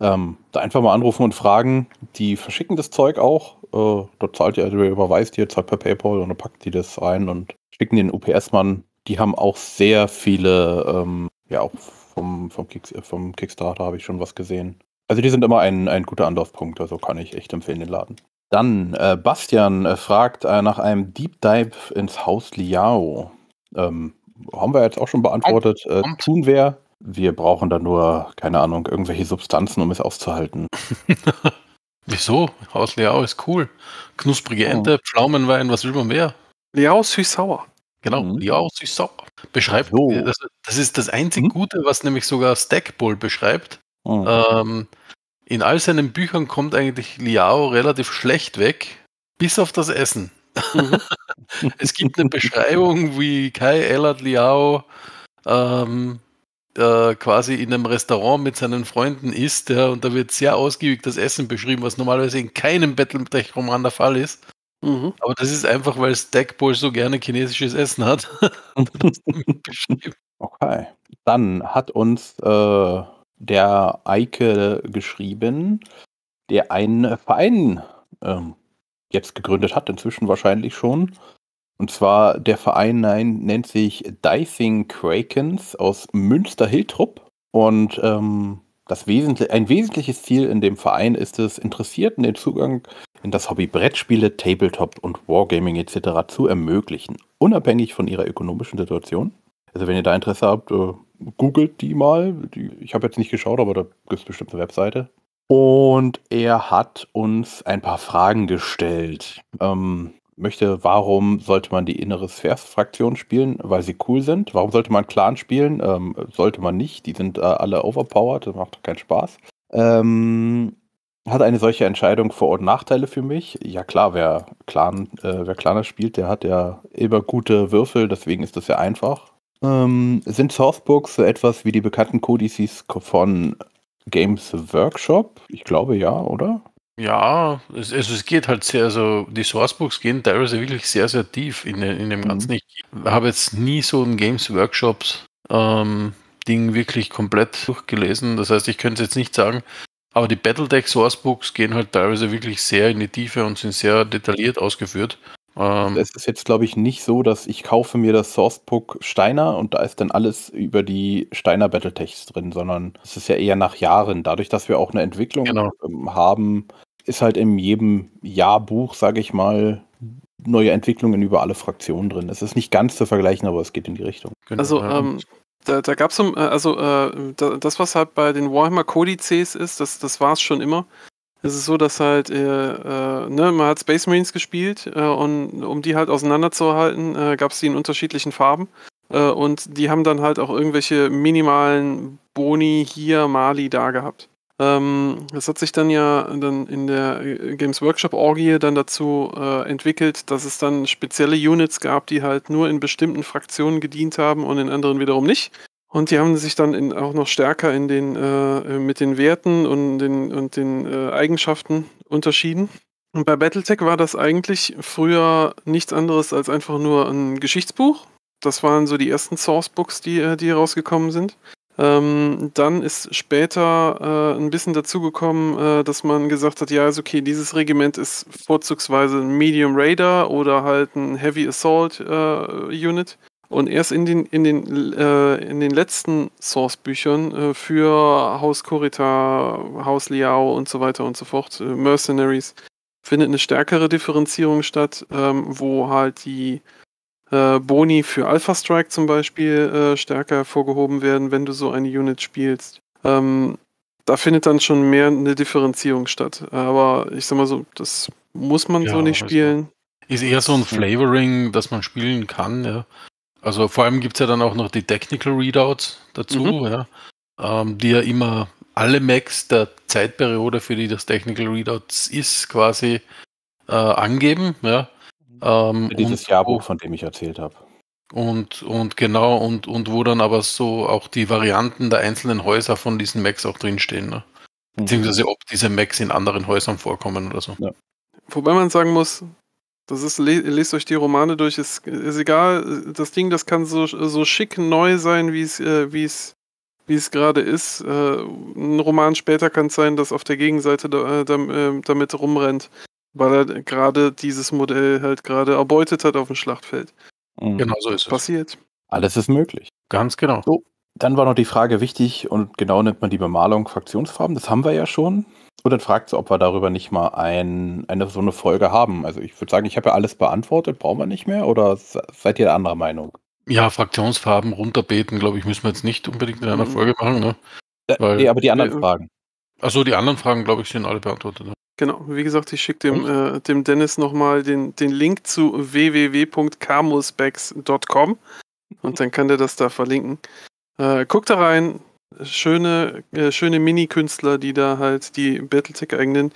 Ähm, da einfach mal anrufen und fragen. Die verschicken das Zeug auch. Äh, dort zahlt ihr, also überweist ihr, zahlt per PayPal und dann packt die das ein und schicken den UPS-Mann. Die haben auch sehr viele, ähm, ja, auch vom, vom, Kicks, äh, vom Kickstarter habe ich schon was gesehen. Also die sind immer ein, ein guter Anlaufpunkt, also kann ich echt empfehlen, den Laden. Dann, äh, Bastian äh, fragt äh, nach einem Deep Dive ins Haus Liao. Ähm, haben wir jetzt auch schon beantwortet. Äh, tun wir. Wir brauchen da nur, keine Ahnung, irgendwelche Substanzen, um es auszuhalten. Wieso? Haus Liao ist cool. Knusprige oh. Ente, oh. Pflaumenwein, was will man mehr? Liao süß-sauer. Genau, mhm. Liao süß-sauer. Beschreibt, so. das, das, ist das einzig mhm. Gute, was nämlich sogar Stackpole beschreibt. Mhm. Ähm, in all seinen Büchern kommt eigentlich Liao relativ schlecht weg, bis auf das Essen. Mhm. es gibt eine Beschreibung, wie Kai Ellert Liao ähm, äh, quasi in einem Restaurant mit seinen Freunden isst. Ja, und da wird sehr ausgiebig das Essen beschrieben, was normalerweise in keinem Battletech-Roman der Fall ist. Mhm. Aber das ist einfach, weil Stackpole so gerne chinesisches Essen hat. okay. Dann hat uns äh der Eike geschrieben, der einen Verein ähm, jetzt gegründet hat, inzwischen wahrscheinlich schon. Und zwar der Verein nein, nennt sich Dicing Krakens aus Münster-Hiltrup. Und ähm, das Wesentli ein wesentliches Ziel in dem Verein ist es, Interessierten den Zugang in das Hobby Brettspiele, Tabletop und Wargaming etc. zu ermöglichen, unabhängig von ihrer ökonomischen Situation. Also wenn ihr da Interesse habt, äh, googelt die mal. Die, ich habe jetzt nicht geschaut, aber da gibt es bestimmt eine Webseite. Und er hat uns ein paar Fragen gestellt. Ähm, möchte, warum sollte man die innere Sphärs-Fraktion spielen? Weil sie cool sind. Warum sollte man Clan spielen? Ähm, sollte man nicht. Die sind äh, alle overpowered, das macht doch keinen Spaß. Ähm, hat eine solche Entscheidung Vor- und Nachteile für mich? Ja klar, wer, Clan, äh, wer Claner spielt, der hat ja immer gute Würfel, deswegen ist das ja einfach. Ähm, sind Sourcebooks so etwas wie die bekannten Codices von Games Workshop? Ich glaube ja, oder? Ja, es, also es geht halt sehr, also die Sourcebooks gehen teilweise wirklich sehr, sehr tief in, in dem mhm. Ganzen. Mhm. Ich habe jetzt nie so ein Games Workshops ähm, Ding wirklich komplett durchgelesen. Das heißt, ich könnte es jetzt nicht sagen, aber die Battletech Sourcebooks gehen halt teilweise wirklich sehr in die Tiefe und sind sehr detailliert ausgeführt. Ähm, es ist jetzt, glaube ich, nicht so, dass ich kaufe mir das Sourcebook Steiner und da ist dann alles über die Steiner Battletechs drin, sondern es ist ja eher nach Jahren. Dadurch, dass wir auch eine Entwicklung genau. Ähm, haben, ist halt in jedem Jahrbuch, sage ich mal, neue Entwicklungen über alle Fraktionen drin. Es ist nicht ganz zu vergleichen, aber es geht in die Richtung. Genau. Also ähm, da, da gab es, äh, also äh, das, was halt bei den Warhammer-Kodizes ist, das, das war es schon immer es ist so, dass halt, äh, äh, ne, man hat Space Marines gespielt äh, und um die halt auseinanderzuhalten, äh, gab es die in unterschiedlichen Farben. Äh, und die haben dann halt auch irgendwelche minimalen Boni hier, Mali da gehabt. Ähm, das hat sich dann ja dann in der äh, Games Workshop Orgie dann dazu äh, entwickelt, dass es dann spezielle Units gab, die halt nur in bestimmten Fraktionen gedient haben und in anderen wiederum nicht. Und die haben sich dann in, auch noch stärker in den, äh, äh, mit den Werten und den, und den äh, Eigenschaften unterschieden. Und bei Battletech war das eigentlich früher nichts anderes als einfach nur ein Geschichtsbuch. Das waren so die ersten Sourcebooks, die, äh, die rausgekommen sind. Ähm, dann ist später äh, ein bisschen dazugekommen, äh, dass man gesagt hat, ja, ist okay, dieses Regiment ist vorzugsweise ein Medium Raider oder halt ein Heavy Assault äh, Unit. Und erst in den, in den, äh, in den letzten Source-Büchern äh, für Haus Korita, Haus Liao und so weiter und so fort, äh, Mercenaries, findet eine stärkere Differenzierung statt, ähm, wo halt die äh, Boni für Alpha Strike zum Beispiel äh, stärker hervorgehoben werden, wenn du so eine Unit spielst. Ähm, da findet dann schon mehr eine Differenzierung statt. Aber ich sag mal so, das muss man ja, so nicht spielen. Ist eher so ein Flavoring, das man spielen kann, ja. Also vor allem gibt es ja dann auch noch die Technical Readouts dazu, mhm. ja, ähm, die ja immer alle Macs der Zeitperiode, für die das Technical Readout ist, quasi äh, angeben. Ja. Mhm. Ähm, dieses Jahrbuch, von dem ich erzählt habe. Und, und genau, und, und wo dann aber so auch die Varianten der einzelnen Häuser von diesen Macs auch drinstehen. Ne? Mhm. Beziehungsweise ob diese Macs in anderen Häusern vorkommen oder so. Ja. Wobei man sagen muss, das ist, lest euch die Romane durch, ist, ist egal. Das Ding, das kann so, so schick neu sein, wie es, äh, wie es, wie es gerade ist. Äh, ein Roman später kann es sein, dass auf der Gegenseite da, äh, da, äh, damit rumrennt, weil er gerade dieses Modell halt gerade erbeutet hat auf dem Schlachtfeld. Mhm. Genau so ist es. Passiert. Alles ist möglich. Ganz genau. So, dann war noch die Frage wichtig und genau nennt man die Bemalung Fraktionsfarben. Das haben wir ja schon. Und dann fragt sie, ob wir darüber nicht mal ein, eine so eine Folge haben. Also ich würde sagen, ich habe ja alles beantwortet, brauchen wir nicht mehr oder seid ihr anderer Meinung? Ja, Fraktionsfarben runterbeten, glaube ich, müssen wir jetzt nicht unbedingt in einer mhm. Folge machen. Ne? Äh, Weil, nee, aber die anderen äh, Fragen. Achso, die anderen Fragen, glaube ich, sind alle beantwortet. Ne? Genau, wie gesagt, ich schicke dem, äh, dem Dennis nochmal den, den Link zu www.camuspecs.com und dann kann der das da verlinken. Äh, guckt da rein, schöne, äh, schöne Mini-Künstler, die da halt die Battletech-eigenen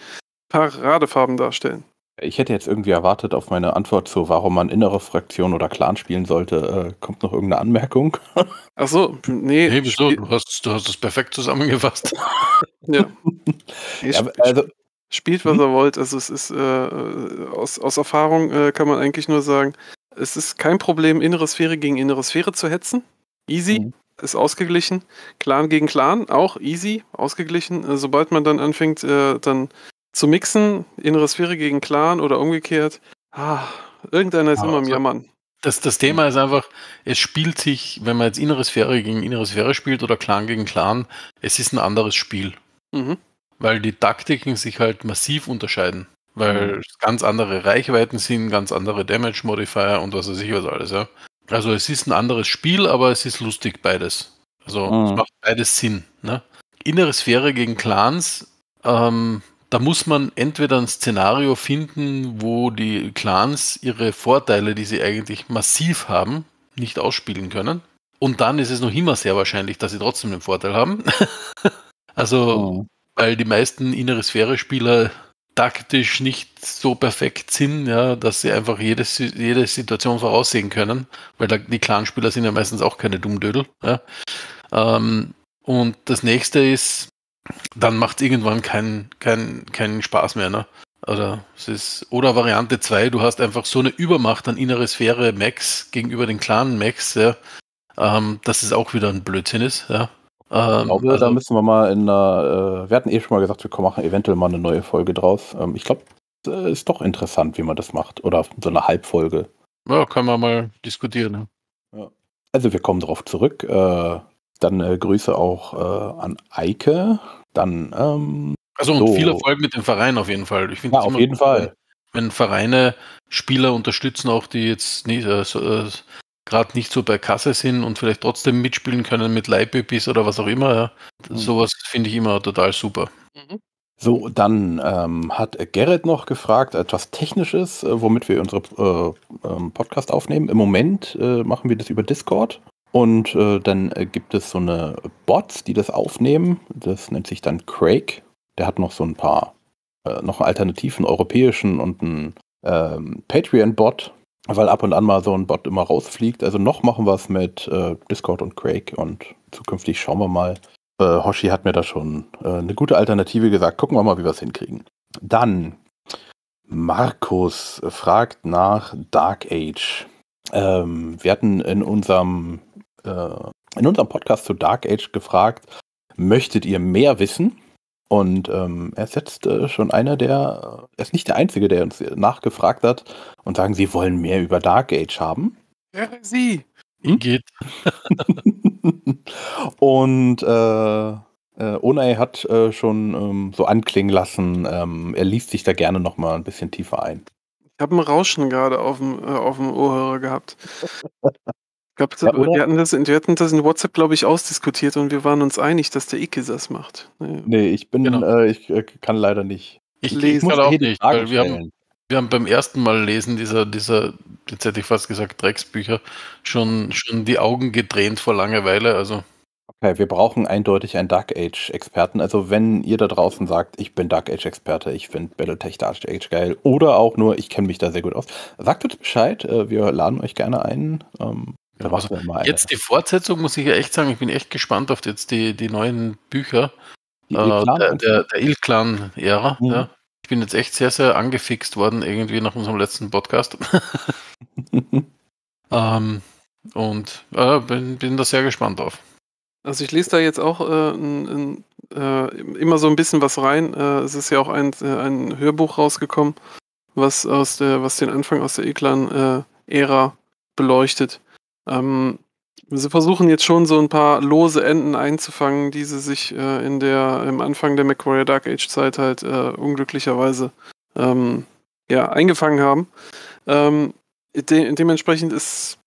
Paradefarben darstellen. Ich hätte jetzt irgendwie erwartet, auf meine Antwort zu, warum man innere Fraktion oder Clan spielen sollte, äh, kommt noch irgendeine Anmerkung. Ach so, nee. Nee, wieso? Du hast, du hast es perfekt zusammengefasst. ja. Nee, ja also, spielt, was mhm. ihr wollt. Also, es ist äh, aus, aus Erfahrung äh, kann man eigentlich nur sagen, es ist kein Problem, innere Sphäre gegen innere Sphäre zu hetzen. Easy. Mhm ist ausgeglichen. Clan gegen Clan, auch easy, ausgeglichen. Äh, sobald man dann anfängt, äh, dann zu mixen, innere Sphäre gegen Clan oder umgekehrt, ah, irgendeiner ist ja, immer also, im Jammern. Das, das Thema ist einfach, es spielt sich, wenn man jetzt innere Sphäre gegen innere Sphäre spielt oder Clan gegen Clan, es ist ein anderes Spiel. Mhm. Weil die Taktiken sich halt massiv unterscheiden. Weil mhm. ganz andere Reichweiten sind, ganz andere Damage Modifier und was weiß ich was alles, ja. Also es ist ein anderes Spiel, aber es ist lustig beides. Also mhm. es ah. macht beides Sinn. Ne? Innere Sphäre gegen Clans, ähm, da muss man entweder ein Szenario finden, wo die Clans ihre Vorteile, die sie eigentlich massiv haben, nicht ausspielen können. Und dann ist es noch immer sehr wahrscheinlich, dass sie trotzdem einen Vorteil haben. also, mhm. weil die meisten innere Sphäre-Spieler taktisch nicht so perfekt sind, ja, dass sie einfach jedes, jede Situation voraussehen können, weil da, die Clanspieler sind ja meistens auch keine Dummdödel. Ja. Ähm, und das nächste ist, dann macht es irgendwann keinen kein, kein Spaß mehr. Ne? Oder, es ist, oder Variante 2, du hast einfach so eine Übermacht an innere Sphäre Max gegenüber den Clan Max, ja, ähm, dass es auch wieder ein Blödsinn ist. Ja. Ähm, glaube, also, da müssen wir mal in einer, äh, wir hatten eh schon mal gesagt, wir machen eventuell mal eine neue Folge draus. Ähm, ich glaube, äh, ist doch interessant, wie man das macht. Oder so eine Halbfolge. Ja, können wir mal diskutieren. Ja. Also wir kommen darauf zurück. Äh, dann äh, Grüße auch äh, an Eike. Dann ähm, also und so. viel Erfolg mit dem Verein auf jeden Fall. Ich ja, auf jeden gut, Fall. Wenn Vereine Spieler unterstützen, auch die jetzt nicht, äh, gerade nicht so bei Kasse sind und vielleicht trotzdem mitspielen können mit Leihbübis oder was auch immer. Mhm. Sowas finde ich immer total super. Mhm. So, dann ähm, hat Gerrit noch gefragt, etwas Technisches, äh, womit wir unsere äh, äh, Podcast aufnehmen. Im Moment äh, machen wir das über Discord und äh, dann äh, gibt es so eine Bots, die das aufnehmen. Das nennt sich dann Craig. Der hat noch so ein paar, noch einen alternativen europäischen und einen ähm, Patreon-Bot, weil ab und an mal so ein Bot immer rausfliegt. Also noch machen wir es mit äh, Discord und Quake und zukünftig schauen wir mal. Äh, Hoshi hat mir da schon äh, eine gute Alternative gesagt. Gucken wir mal, wie wir es hinkriegen. Dann Markus fragt nach Dark Age. Ähm, wir hatten in unserem, äh, in unserem Podcast zu Dark Age gefragt, möchtet ihr mehr wissen? Und ähm, er ist jetzt äh, schon einer der, er ist nicht der Einzige, der uns nachgefragt hat und sagen, sie wollen mehr über Dark Age haben. Ja, sie. Hm? Geht. und äh, äh, Onei hat äh, schon ähm, so anklingen lassen, ähm, er liest sich da gerne nochmal ein bisschen tiefer ein. Ich habe ein Rauschen gerade auf dem, äh, Ohrhörer gehabt. Glaub, ja, wir, hatten das, wir hatten das in WhatsApp, glaube ich, ausdiskutiert und wir waren uns einig, dass der Icke das macht. Naja. Nee, ich bin, genau. äh, ich äh, kann leider nicht. Ich, ich lese ich eh auch nicht, weil wir haben, wir haben beim ersten Mal lesen dieser, dieser, jetzt hätte ich fast gesagt, Drecksbücher, schon, schon die Augen gedreht vor Langeweile. Also. Okay, wir brauchen eindeutig einen Dark Age-Experten. Also wenn ihr da draußen sagt, ich bin Dark Age-Experte, ich finde Battletech Dark Age geil oder auch nur, ich kenne mich da sehr gut aus, sagt uns Bescheid. Äh, wir laden euch gerne ein. Ähm, ja, also, jetzt die Fortsetzung muss ich ja echt sagen, ich bin echt gespannt auf jetzt die, die neuen Bücher die äh, der, der, der Il-Clan-Ära. Mhm. Ja. Ich bin jetzt echt sehr, sehr angefixt worden, irgendwie nach unserem letzten Podcast. ähm, und äh, bin, bin da sehr gespannt drauf. Also ich lese da jetzt auch äh, n, n, äh, immer so ein bisschen was rein. Äh, es ist ja auch ein, äh, ein Hörbuch rausgekommen, was aus der, was den Anfang aus der Eklan-Ära äh, beleuchtet. Ähm, sie versuchen jetzt schon so ein paar lose Enden einzufangen, die sie sich äh, in der, im Anfang der Macquarie Dark Age Zeit halt äh, unglücklicherweise ähm, ja, eingefangen haben. Ähm, de dementsprechend ist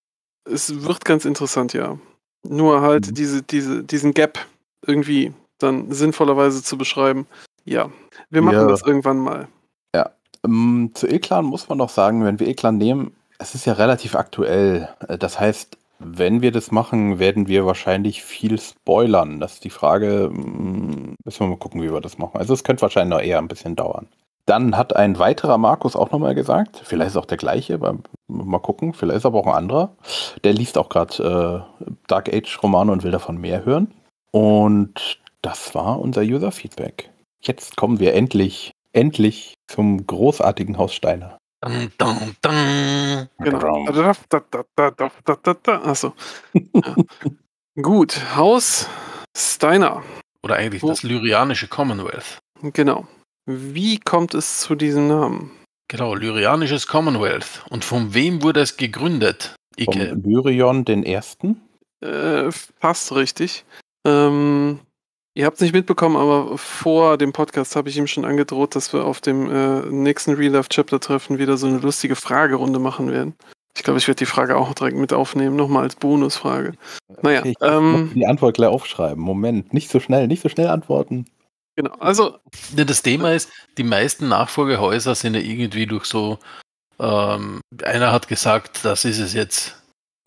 es wird ganz interessant, ja. Nur halt mhm. diese, diese, diesen Gap irgendwie dann sinnvollerweise zu beschreiben. Ja, wir machen ja. das irgendwann mal. Ja, ähm, zu Eklan muss man doch sagen, wenn wir Eklan nehmen, es ist ja relativ aktuell. Äh, das heißt, wenn wir das machen, werden wir wahrscheinlich viel spoilern. Das ist die Frage, mm, müssen wir mal gucken, wie wir das machen. Also es könnte wahrscheinlich noch eher ein bisschen dauern. Dann hat ein weiterer Markus auch nochmal gesagt, vielleicht ist auch der gleiche, mal gucken, vielleicht ist aber auch ein anderer. Der liest auch gerade äh, Dark Age Romane und will davon mehr hören. Und das war unser User-Feedback. Jetzt kommen wir endlich, endlich zum großartigen Haus Steiner. Dun, dun, dun. Genau. Also, Achso. Gut, Haus Steiner. Oder eigentlich oh. das lyrianische Commonwealth. Genau. Wie kommt es zu diesem Namen? Genau, lyrianisches Commonwealth. Und von wem wurde es gegründet? Ike. Von Lyrion den Ersten? Äh, fast richtig. Ähm, Ihr habt es nicht mitbekommen, aber vor dem Podcast habe ich ihm schon angedroht, dass wir auf dem äh, nächsten Real Life Chapter Treffen wieder so eine lustige Fragerunde machen werden. Ich glaube, ich werde die Frage auch direkt mit aufnehmen, nochmal als Bonusfrage. Naja, okay, ähm, die Antwort gleich aufschreiben. Moment, nicht so schnell, nicht so schnell antworten. Genau, also. Ja, das Thema ist, die meisten Nachfolgehäuser sind ja irgendwie durch so. Ähm, einer hat gesagt, das ist es jetzt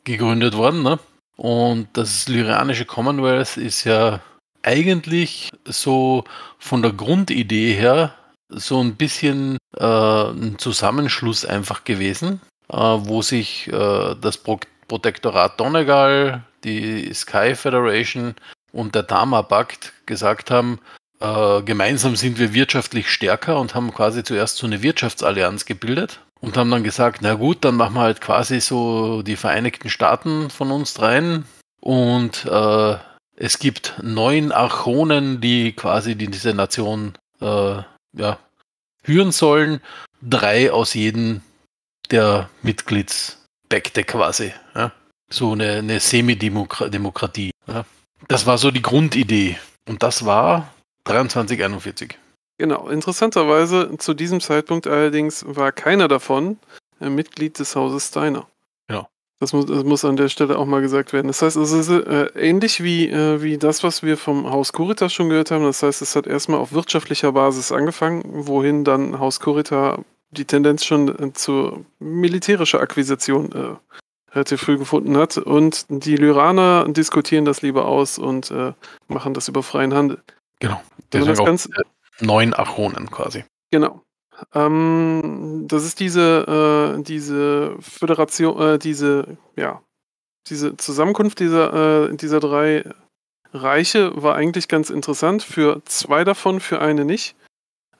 gegründet worden, ne? Und das Lyrianische Commonwealth ist ja eigentlich so von der Grundidee her so ein bisschen äh, ein Zusammenschluss einfach gewesen, äh, wo sich äh, das Pro Protektorat Donegal, die Sky Federation und der Dharma-Pakt gesagt haben, äh, gemeinsam sind wir wirtschaftlich stärker und haben quasi zuerst so eine Wirtschaftsallianz gebildet und haben dann gesagt, na gut, dann machen wir halt quasi so die Vereinigten Staaten von uns dreien und äh, es gibt neun Archonen, die quasi diese Nation äh, ja, führen sollen. Drei aus jedem der Mitgliedsbäckte quasi. Ja? So eine, eine Semidemokratie. Ja? Das war so die Grundidee. Und das war 2341. Genau, interessanterweise zu diesem Zeitpunkt allerdings war keiner davon äh, Mitglied des Hauses Steiner. Das muss, das muss, an der Stelle auch mal gesagt werden. Das heißt, es ist äh, ähnlich wie, äh, wie das, was wir vom Haus Kurita schon gehört haben. Das heißt, es hat erstmal auf wirtschaftlicher Basis angefangen, wohin dann Haus Kurita die Tendenz schon äh, zur militärischen Akquisition äh, relativ früh gefunden hat. Und die Lyraner diskutieren das lieber aus und äh, machen das über freien Handel. Genau. Deswegen das Ganze, neun Achonen quasi. Genau. Ähm, das ist diese, äh, diese Föderation, äh, diese, ja, diese Zusammenkunft dieser, äh, dieser drei Reiche war eigentlich ganz interessant. Für zwei davon, für eine nicht.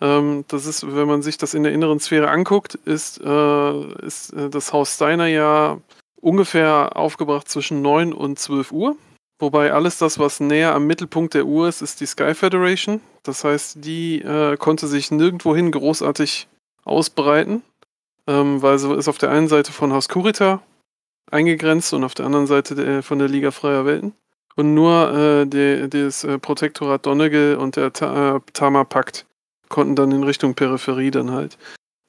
Ähm, das ist, wenn man sich das in der inneren Sphäre anguckt, ist, äh, ist äh, das Haus Steiner ja ungefähr aufgebracht zwischen 9 und 12 Uhr. Wobei alles das, was näher am Mittelpunkt der Uhr ist, ist die Sky Federation. Das heißt, die äh, konnte sich nirgendwohin großartig ausbreiten, ähm, weil sie ist auf der einen Seite von Haus Kurita eingegrenzt und auf der anderen Seite der, von der Liga Freier Welten. Und nur äh, die, das äh, Protektorat Donegal und der Ta äh, Tama-Pakt konnten dann in Richtung Peripherie dann halt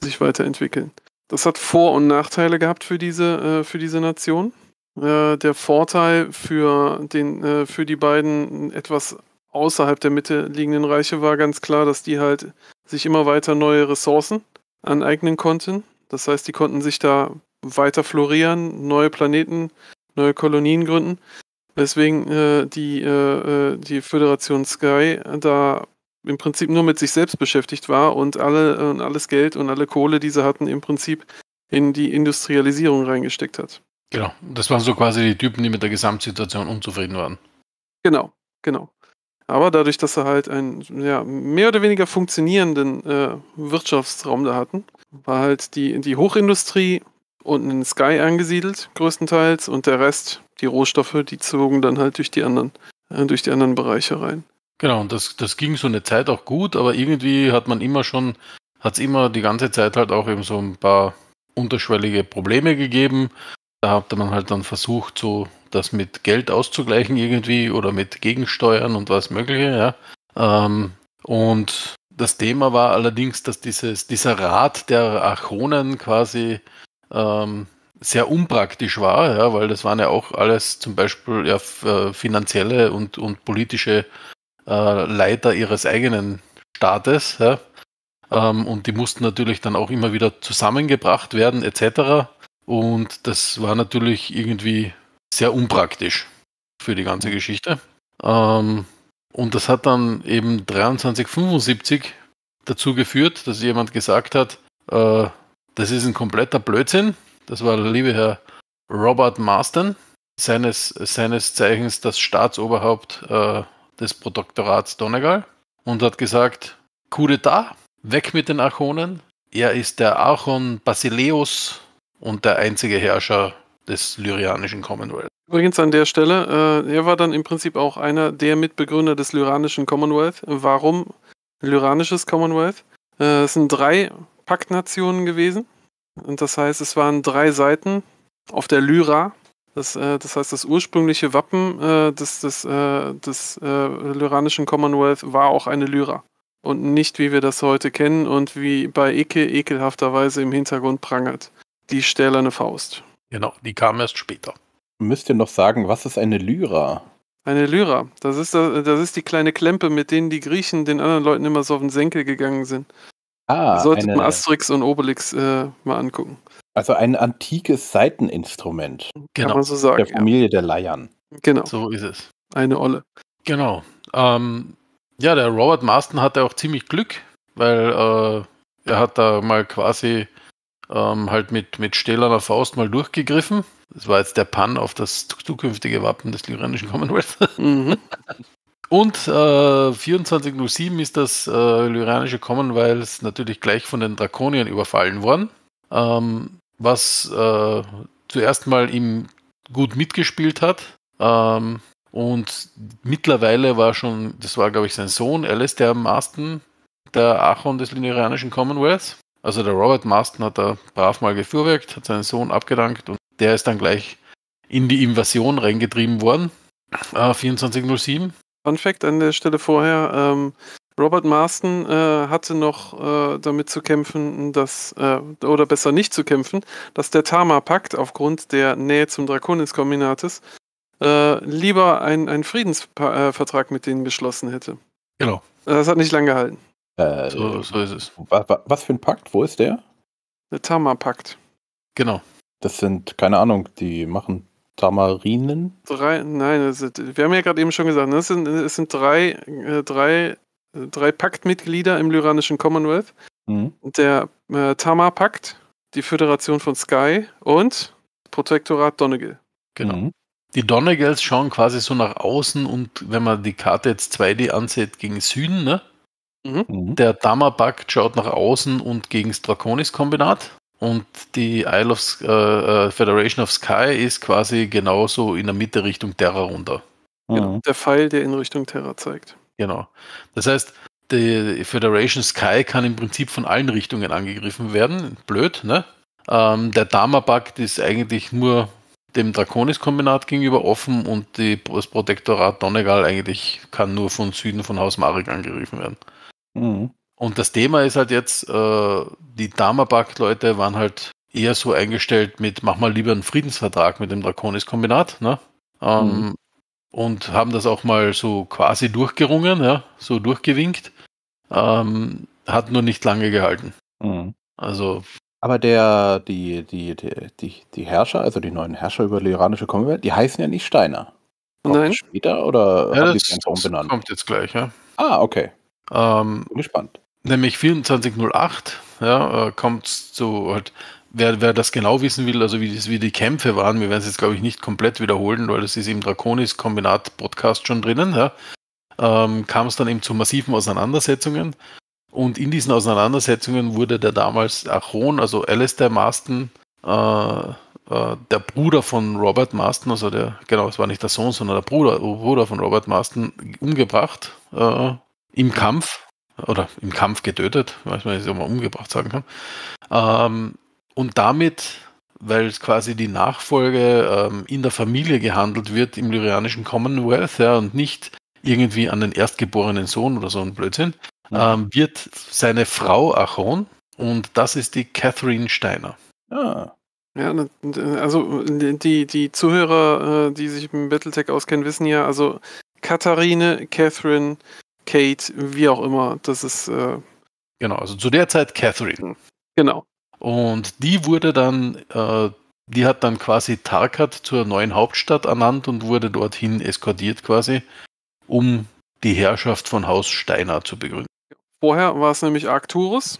sich weiterentwickeln. Das hat Vor- und Nachteile gehabt für diese, äh, für diese Nation. Äh, der Vorteil für, den, für die beiden etwas außerhalb der Mitte liegenden Reiche war ganz klar, dass die halt sich immer weiter neue Ressourcen aneignen konnten. Das heißt, die konnten sich da weiter florieren, neue Planeten, neue Kolonien gründen. Weswegen äh, die, äh, äh, die Föderation Sky da im Prinzip nur mit sich selbst beschäftigt war und alle und alles Geld und alle Kohle, die sie hatten, im Prinzip in die Industrialisierung reingesteckt hat. Genau, das waren so quasi die Typen, die mit der Gesamtsituation unzufrieden waren. Genau, genau. Aber dadurch, dass sie halt einen ja, mehr oder weniger funktionierenden äh, Wirtschaftsraum da hatten, war halt die, die Hochindustrie unten in Sky angesiedelt, größtenteils, und der Rest, die Rohstoffe, die zogen dann halt durch die anderen, äh, durch die anderen Bereiche rein. Genau, und das, das ging so eine Zeit auch gut, aber irgendwie hat man immer schon, hat es immer die ganze Zeit halt auch eben so ein paar unterschwellige Probleme gegeben. Da hat man halt dann versucht, so das mit Geld auszugleichen irgendwie oder mit Gegensteuern und was mögliche, ja. Ähm, und das Thema war allerdings, dass dieses, dieser Rat der Archonen quasi ähm, sehr unpraktisch war, ja, weil das waren ja auch alles zum Beispiel ja, äh, finanzielle und, und politische äh, Leiter ihres eigenen Staates. Ja. Ähm, und die mussten natürlich dann auch immer wieder zusammengebracht werden etc. Und das war natürlich irgendwie sehr unpraktisch für die ganze mhm. Geschichte. Ähm, und das hat dann eben 2375 dazu geführt, dass jemand gesagt hat, äh, das ist ein kompletter Blödsinn. Das war der liebe Herr Robert Marston, seines, seines Zeichens das Staatsoberhaupt äh, des Protektorats Donegal, und hat gesagt, Coup d'etat, weg mit den Archonen. Er ist der Archon Basileus und der einzige Herrscher des lyrianischen Commonwealth. Übrigens an der Stelle, äh, er war dann im Prinzip auch einer der Mitbegründer des lyranischen Commonwealth. Warum lyranisches Commonwealth? Äh, es sind drei Paktnationen gewesen. Und das heißt, es waren drei Seiten auf der Lyra. Das, äh, das heißt, das ursprüngliche Wappen äh, des, des, äh, des äh, lyranischen Commonwealth war auch eine Lyra. Und nicht, wie wir das heute kennen und wie bei Icke ekelhafterweise im Hintergrund prangert. Die stählerne Faust. Genau, die kam erst später. Müsst ihr noch sagen, was ist eine Lyra? Eine Lyra. Das ist, äh, das ist die kleine Klempe, mit denen die Griechen den anderen Leuten immer so auf den Senkel gegangen sind. Ah, Sollte eine... man Asterix und Obelix äh, mal angucken. Also ein antikes Saiteninstrument. Genau. Kann man so sagen. Der Familie ja. der Leiern. Genau. So ist es. Eine Olle. Genau. Ähm, ja, der Robert Marston hatte auch ziemlich Glück, weil äh, er hat da mal quasi ähm, halt mit, mit stählerner Faust mal durchgegriffen. Das war jetzt der Pan auf das zukünftige Wappen des Lyranischen Commonwealth. Mhm. Und äh, 2407 ist das äh, Lyranische Commonwealth natürlich gleich von den Drakoniern überfallen worden, ähm, was äh, zuerst mal ihm gut mitgespielt hat. Ähm, und mittlerweile war schon, das war glaube ich sein Sohn, Alistair Marston, der Achon des Lyranischen Commonwealths. Also der Robert Marston hat da brav mal gefuhrwerkt, hat seinen Sohn abgedankt und der ist dann gleich in die Invasion reingetrieben worden. Äh, ah, 2407. Fun Fact an der Stelle vorher, ähm, Robert Marston äh, hatte noch äh, damit zu kämpfen, dass, äh, oder besser nicht zu kämpfen, dass der Tama-Pakt aufgrund der Nähe zum Draconis-Kombinates äh, lieber einen Friedensvertrag äh, mit denen geschlossen hätte. Genau. Das hat nicht lang gehalten. Äh, so, so, ist es. Was, was, für ein Pakt? Wo ist der? Der Tama-Pakt. Genau. Das sind, keine Ahnung, die machen Tamarinen? Drei, nein, sind, wir haben ja gerade eben schon gesagt, ne, es sind, es sind drei, äh, drei, äh, drei Paktmitglieder im lyranischen Commonwealth. Mhm. Der äh, Tama-Pakt, die Föderation von Sky und Protektorat Donegal. Genau. Mhm. Die Donegals schauen quasi so nach außen und wenn man die Karte jetzt 2D ansieht, gegen Süden, ne? Mhm. mhm. Der Dammerbug schaut nach außen und gegen das Draconis-Kombinat. Und die Isle of äh, äh, Federation of Sky ist quasi genauso in der Mitte Richtung Terra runter. Genau, der Pfeil, der in Richtung Terra zeigt. Genau. Das heißt, die Federation Sky kann im Prinzip von allen Richtungen angegriffen werden. Blöd, ne? Ähm, der dama pakt ist eigentlich nur dem Draconis-Kombinat gegenüber offen und die, das Protektorat Donegal eigentlich kann nur von Süden von Haus Marek angegriffen werden. Mhm. Und das Thema ist halt jetzt, äh, die dama leute waren halt eher so eingestellt mit, mach mal lieber einen Friedensvertrag mit dem Draconis-Kombinat, ne? Ähm, mhm. Und haben das auch mal so quasi durchgerungen, ja, so durchgewinkt. Ähm, hat nur nicht lange gehalten. Mhm. Also. Aber der, die, die, die, die, die Herrscher, also die neuen Herrscher über die iranische Commonwealth, die heißen ja nicht Steiner. Kommt Nein. Später oder ja, haben das, die das kommt jetzt gleich, ja. Ah, okay. Ähm, gespannt. Nämlich 2408 ja, äh, kommt zu, halt, wer, wer das genau wissen will, also wie, das, wie die Kämpfe waren, wir werden es jetzt, glaube ich, nicht komplett wiederholen, weil das ist im Draconis-Kombinat-Podcast schon drinnen, ja, ähm, kam es dann eben zu massiven Auseinandersetzungen. Und in diesen Auseinandersetzungen wurde der damals Achon, also Alistair Marston, äh, äh, der Bruder von Robert Marston, also der, genau, es war nicht der Sohn, sondern der Bruder, Bruder von Robert Marston, umgebracht äh, im Kampf oder im Kampf getötet, weiß man jetzt auch mal umgebracht sagen kann. Ähm, und damit, weil es quasi die Nachfolge ähm, in der Familie gehandelt wird im lyrianischen Commonwealth ja, und nicht irgendwie an den erstgeborenen Sohn oder so ein Blödsinn, ja. Mhm. ähm, wird seine Frau Achon und das ist die Catherine Steiner. Ah. Ja. Ja, ne, also die, die Zuhörer, äh, die sich mit Battletech auskennen, wissen ja, also Katharine, Catherine, Kate, wie auch immer. Das ist. Äh genau, also zu der Zeit Catherine. Genau. Und die wurde dann, äh, die hat dann quasi Tarkat zur neuen Hauptstadt ernannt und wurde dorthin eskortiert quasi, um die Herrschaft von Haus Steiner zu begründen. Vorher war es nämlich Arcturus.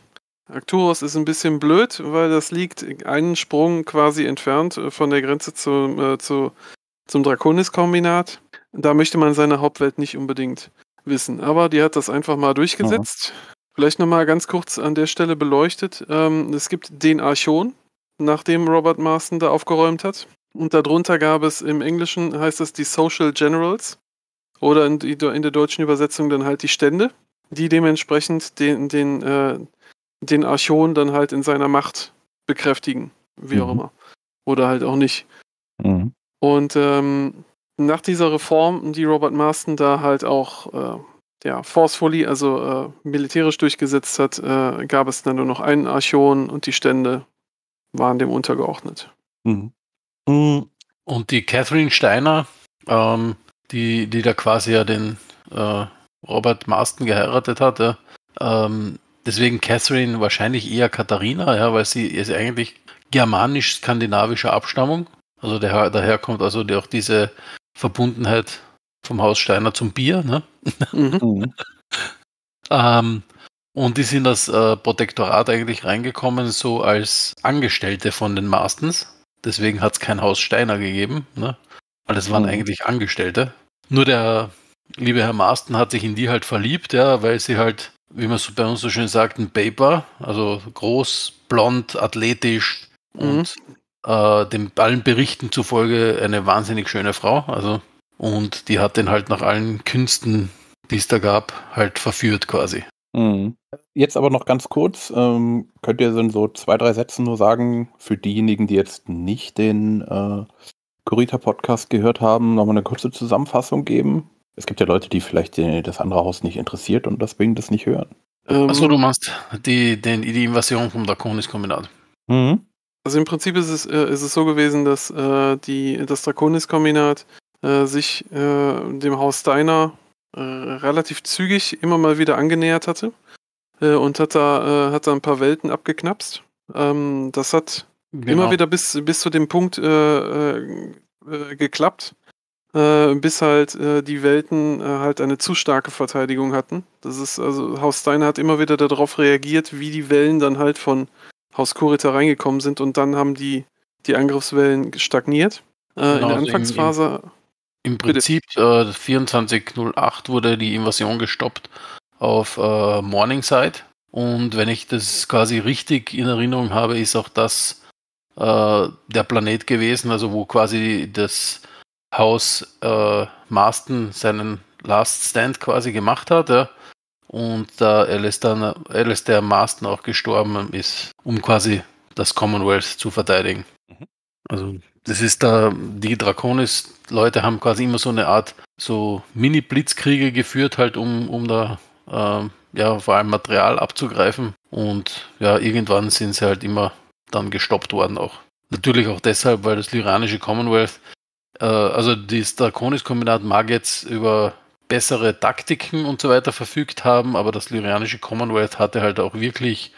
Arcturus ist ein bisschen blöd, weil das liegt einen Sprung quasi entfernt äh, von der Grenze zum, äh, zu, zum Draconis-Kombinat. Da möchte man seine Hauptwelt nicht unbedingt wissen, aber die hat das einfach mal durchgesetzt. Ja. Vielleicht nochmal ganz kurz an der Stelle beleuchtet. Ähm, es gibt den Archon, nachdem Robert Marston da aufgeräumt hat. Und darunter gab es im Englischen, heißt das die Social Generals oder in, in der deutschen Übersetzung dann halt die Stände, die dementsprechend den, den, äh, den Archon dann halt in seiner Macht bekräftigen, wie mhm. auch immer. Oder halt auch nicht. Mhm. Und ähm, nach dieser Reform, die Robert Marston da halt auch äh, ja, forcefully, also äh, militärisch durchgesetzt hat, äh, gab es dann nur noch einen Archon und die Stände waren dem untergeordnet. Mhm. mhm. Und die Catherine Steiner, ähm, die, die da quasi ja den äh, Robert Marston geheiratet hatte, ähm, deswegen Catherine wahrscheinlich eher Katharina, ja, weil sie ist eigentlich germanisch-skandinavischer Abstammung. Also daher, daher kommt also die, auch diese Verbundenheit vom Haus Steiner zum Bier. Ne? Mhm. mhm. ähm, und die sind das äh, Protektorat eigentlich reingekommen, so als Angestellte von den Marstons. Deswegen hat es kein Haus Steiner gegeben, ne? weil es waren mhm. eigentlich Angestellte. Nur der liebe Herr Marston hat sich in die halt verliebt, ja, weil sie halt, wie man so bei uns so schön sagt, ein Paper, also groß, blond, athletisch mhm. und äh, den allen Berichten zufolge eine wahnsinnig schöne Frau. Also, und die hat den halt nach allen Künsten, die es da gab, halt verführt quasi. Mhm. Jetzt aber noch ganz kurz, ähm, könnt ihr in so zwei, drei Sätzen nur sagen, für diejenigen, die jetzt nicht den äh, Kurita-Podcast gehört haben, nochmal eine kurze Zusammenfassung geben? Es gibt ja Leute, die vielleicht das andere Haus nicht interessiert und deswegen das nicht hören. Achso, ähm. du meinst die, die Invasion vom Draconis-Kombinat. Mhm. Also im Prinzip ist es, äh, ist es so gewesen, dass äh, die, das Draconis-Kombinat äh, sich äh, dem Haus Steiner äh, relativ zügig immer mal wieder angenähert hatte äh, und hat da, hat da ein paar Welten abgeknapst. Ähm, das hat genau. immer wieder bis, bis zu dem Punkt geklappt, bis halt die Welten halt eine zu starke Verteidigung hatten. Das ist also Haus Steiner hat immer wieder darauf reagiert, wie die Wellen dann halt von Haus Kurita reingekommen sind und dann haben die, die Angriffswellen stagniert. Äh, genau, in der genau, also Anfangsphase. Im, im, Prinzip äh, 2408 wurde die Invasion gestoppt auf äh, Morningside. Und wenn ich das quasi richtig in Erinnerung habe, ist auch das äh, der Planet gewesen, also wo quasi das Haus äh, Marston seinen Last Stand quasi gemacht hat. Ja und da Alistair, Alistair Marston auch gestorben ist, um quasi das Commonwealth zu verteidigen. Mhm. Also das ist da, die Draconis-Leute haben quasi immer so eine Art so Mini-Blitzkriege geführt, halt um, um da äh, ja vor allem Material abzugreifen. Und ja, irgendwann sind sie halt immer dann gestoppt worden auch. Natürlich auch deshalb, weil das lyranische Commonwealth, äh, also das Draconis-Kombinat mag jetzt über bessere Taktiken und so weiter verfügt haben, aber das lyrianische Commonwealth hatte halt auch wirklich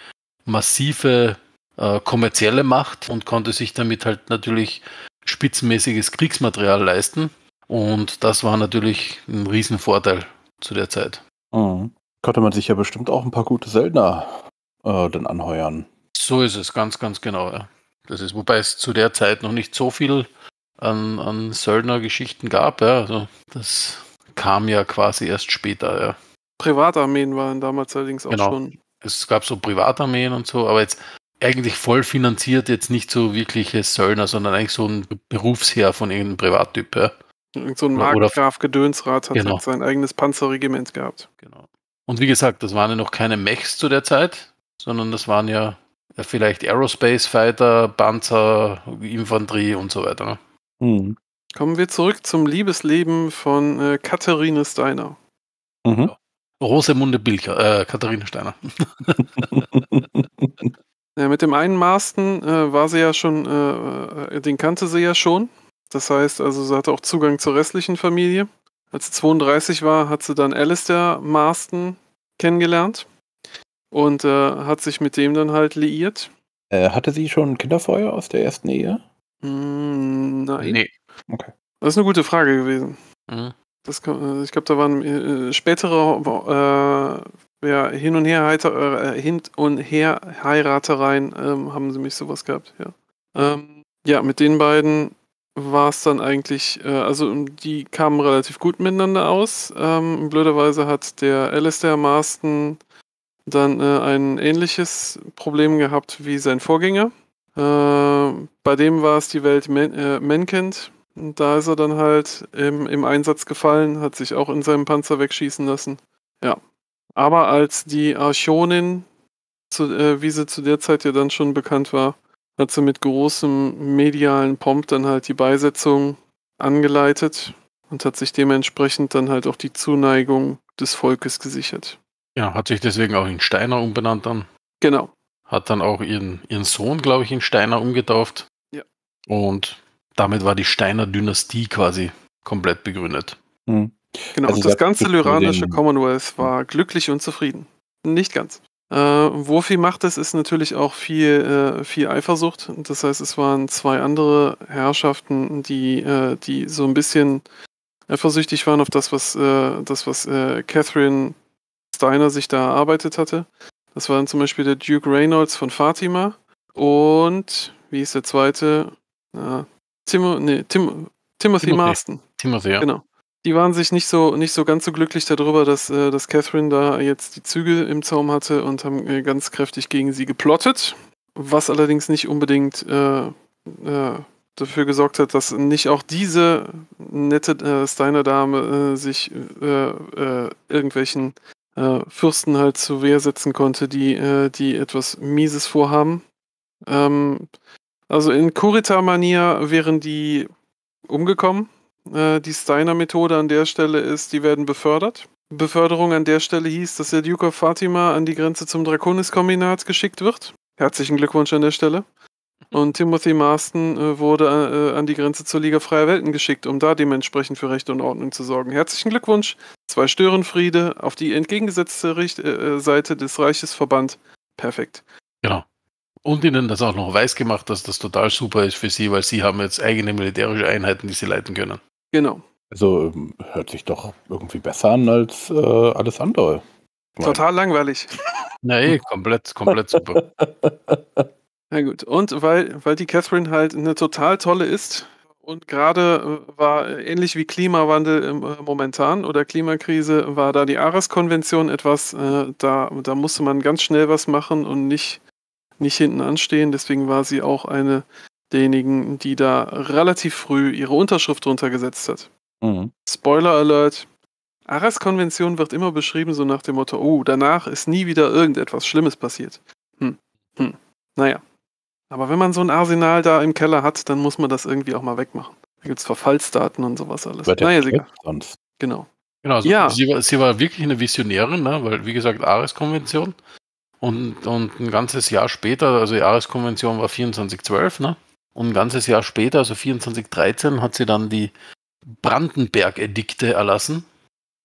massive äh, kommerzielle Macht und konnte sich damit halt natürlich spitzenmäßiges Kriegsmaterial leisten. Und das war natürlich ein Riesenvorteil zu der Zeit. Mhm. Konnte man sich ja bestimmt auch ein paar gute Söldner äh, dann anheuern. So ist es, ganz, ganz genau, ja. Das ist, wobei es zu der Zeit noch nicht so viel an, an Söldner-Geschichten gab, ja. Also das kam ja quasi erst später, ja. Privatarmeen waren damals allerdings auch genau. schon. Es gab so Privatarmeen und so, aber jetzt eigentlich voll finanziert, jetzt nicht so wirkliche Söldner, sondern eigentlich so ein Berufsheer von irgendeinem Privattyp. Ja. Irgend so ein Markgraf Gedönsrat hat genau. Halt sein eigenes Panzerregiment gehabt. Genau. Und wie gesagt, das waren ja noch keine Mechs zu der Zeit, sondern das waren ja vielleicht Aerospace Fighter, Panzer, Infanterie und so weiter. Ne? Mhm. Kommen wir zurück zum Liebesleben von äh, Katharine Steiner. Mhm. Rosemunde Bilcher, äh, Katharine Steiner. ja, mit dem einen Masten äh, war sie ja schon, äh, äh, den kannte sie ja schon. Das heißt, also sie hatte auch Zugang zur restlichen Familie. Als sie 32 war, hat sie dann Alistair Marston kennengelernt und äh, hat sich mit dem dann halt liiert. Äh, hatte sie schon Kinderfeuer aus der ersten Ehe? Mm, nein. Nee. Okay. Das ist eine gute Frage gewesen. Mhm. Das, äh, ich glaube, da waren äh, spätere äh, ja, Hin- und Her-Heiratereien äh, Hin und Her ähm, haben sie mich sowas gehabt, ja. Ähm, ja, mit den beiden war es dann eigentlich, äh, also die kamen relativ gut miteinander aus. Ähm, blöderweise hat der Alistair Marston dann äh, ein ähnliches Problem gehabt wie sein Vorgänger. Äh, bei dem war es die Welt Men äh, Menkind, und da ist er dann halt im, im Einsatz gefallen, hat sich auch in seinem Panzer wegschießen lassen. Ja. Aber als die Archonin, zu, äh, wie sie zu der Zeit ja dann schon bekannt war, hat sie mit großem medialen Pomp dann halt die Beisetzung angeleitet und hat sich dementsprechend dann halt auch die Zuneigung des Volkes gesichert. Ja, hat sich deswegen auch in Steiner umbenannt dann. Genau. Hat dann auch ihren, ihren Sohn, glaube ich, in Steiner umgetauft. Ja. Und damit war die Steiner Dynastie quasi komplett begründet. Mhm. Genau, also das ganze lyranische Commonwealth war glücklich und zufrieden. Nicht ganz. Äh, Wofi macht es, ist natürlich auch viel, äh, viel Eifersucht. Das heißt, es waren zwei andere Herrschaften, die, äh, die so ein bisschen eifersüchtig waren auf das, was, äh, das, was äh, Catherine Steiner sich da erarbeitet hatte. Das waren zum Beispiel der Duke Reynolds von Fatima und, wie ist der zweite? Ja, Timo, nee, Tim, Timothy, Timothy Marston. Timothy, ja. Genau. Die waren sich nicht so, nicht so ganz so glücklich darüber, dass, äh, dass Catherine da jetzt die Züge im Zaum hatte und haben äh, ganz kräftig gegen sie geplottet, was allerdings nicht unbedingt äh, äh dafür gesorgt hat, dass nicht auch diese nette äh, Steiner Dame äh, sich irgendwelchen Fürsten halt zur Wehr setzen konnte, die, die etwas Mieses vorhaben. Ähm, also in Kurita-Manier wären die umgekommen. Äh, die Steiner-Methode an der Stelle ist, die werden befördert. Beförderung an der Stelle hieß, dass der Duke of Fatima an die Grenze zum Draconis-Kombinat geschickt wird. Herzlichen Glückwunsch an der Stelle. Und Timothy Marston äh, wurde äh, an die Grenze zur Liga Freier Welten geschickt, um da dementsprechend für Recht und Ordnung zu sorgen. Herzlichen Glückwunsch. Zwei Störenfriede auf die entgegengesetzte Richt äh, äh Seite des Reiches verbannt. Perfekt. Genau. Und ihnen das auch noch weiß gemacht, dass das total super ist für sie, weil sie haben jetzt eigene militärische Einheiten, die sie leiten können. Genau. Also ähm, hört sich doch irgendwie besser an als äh, alles andere. Nein. Total langweilig. Nee, eh, komplett, komplett super. Na gut. Und weil, weil die Catherine halt eine total tolle ist und gerade äh, war ähnlich wie Klimawandel äh, momentan oder Klimakrise war da die Ares-Konvention etwas, äh, da, da musste man ganz schnell was machen und nicht nicht hinten anstehen. Deswegen war sie auch eine derjenigen, die da relativ früh ihre Unterschrift drunter gesetzt hat. Mhm. Spoiler Alert. Arras-Konvention wird immer beschrieben so nach dem Motto, oh, danach ist nie wieder irgendetwas Schlimmes passiert. Hm, hm, naja. Aber wenn man so ein Arsenal da im Keller hat, dann muss man das irgendwie auch mal wegmachen. Da gibt es Verfallsdaten und sowas alles. Wird naja, egal. Sonst. Genau. Genau, also ja. sie, war, sie war wirklich eine Visionärin, ne? weil, wie gesagt, Ares-Konvention. Und, und ein ganzes Jahr später, also die Jahreskonvention war 2412, ne? Und ein ganzes Jahr später, also 2413, hat sie dann die Brandenberg-Edikte erlassen,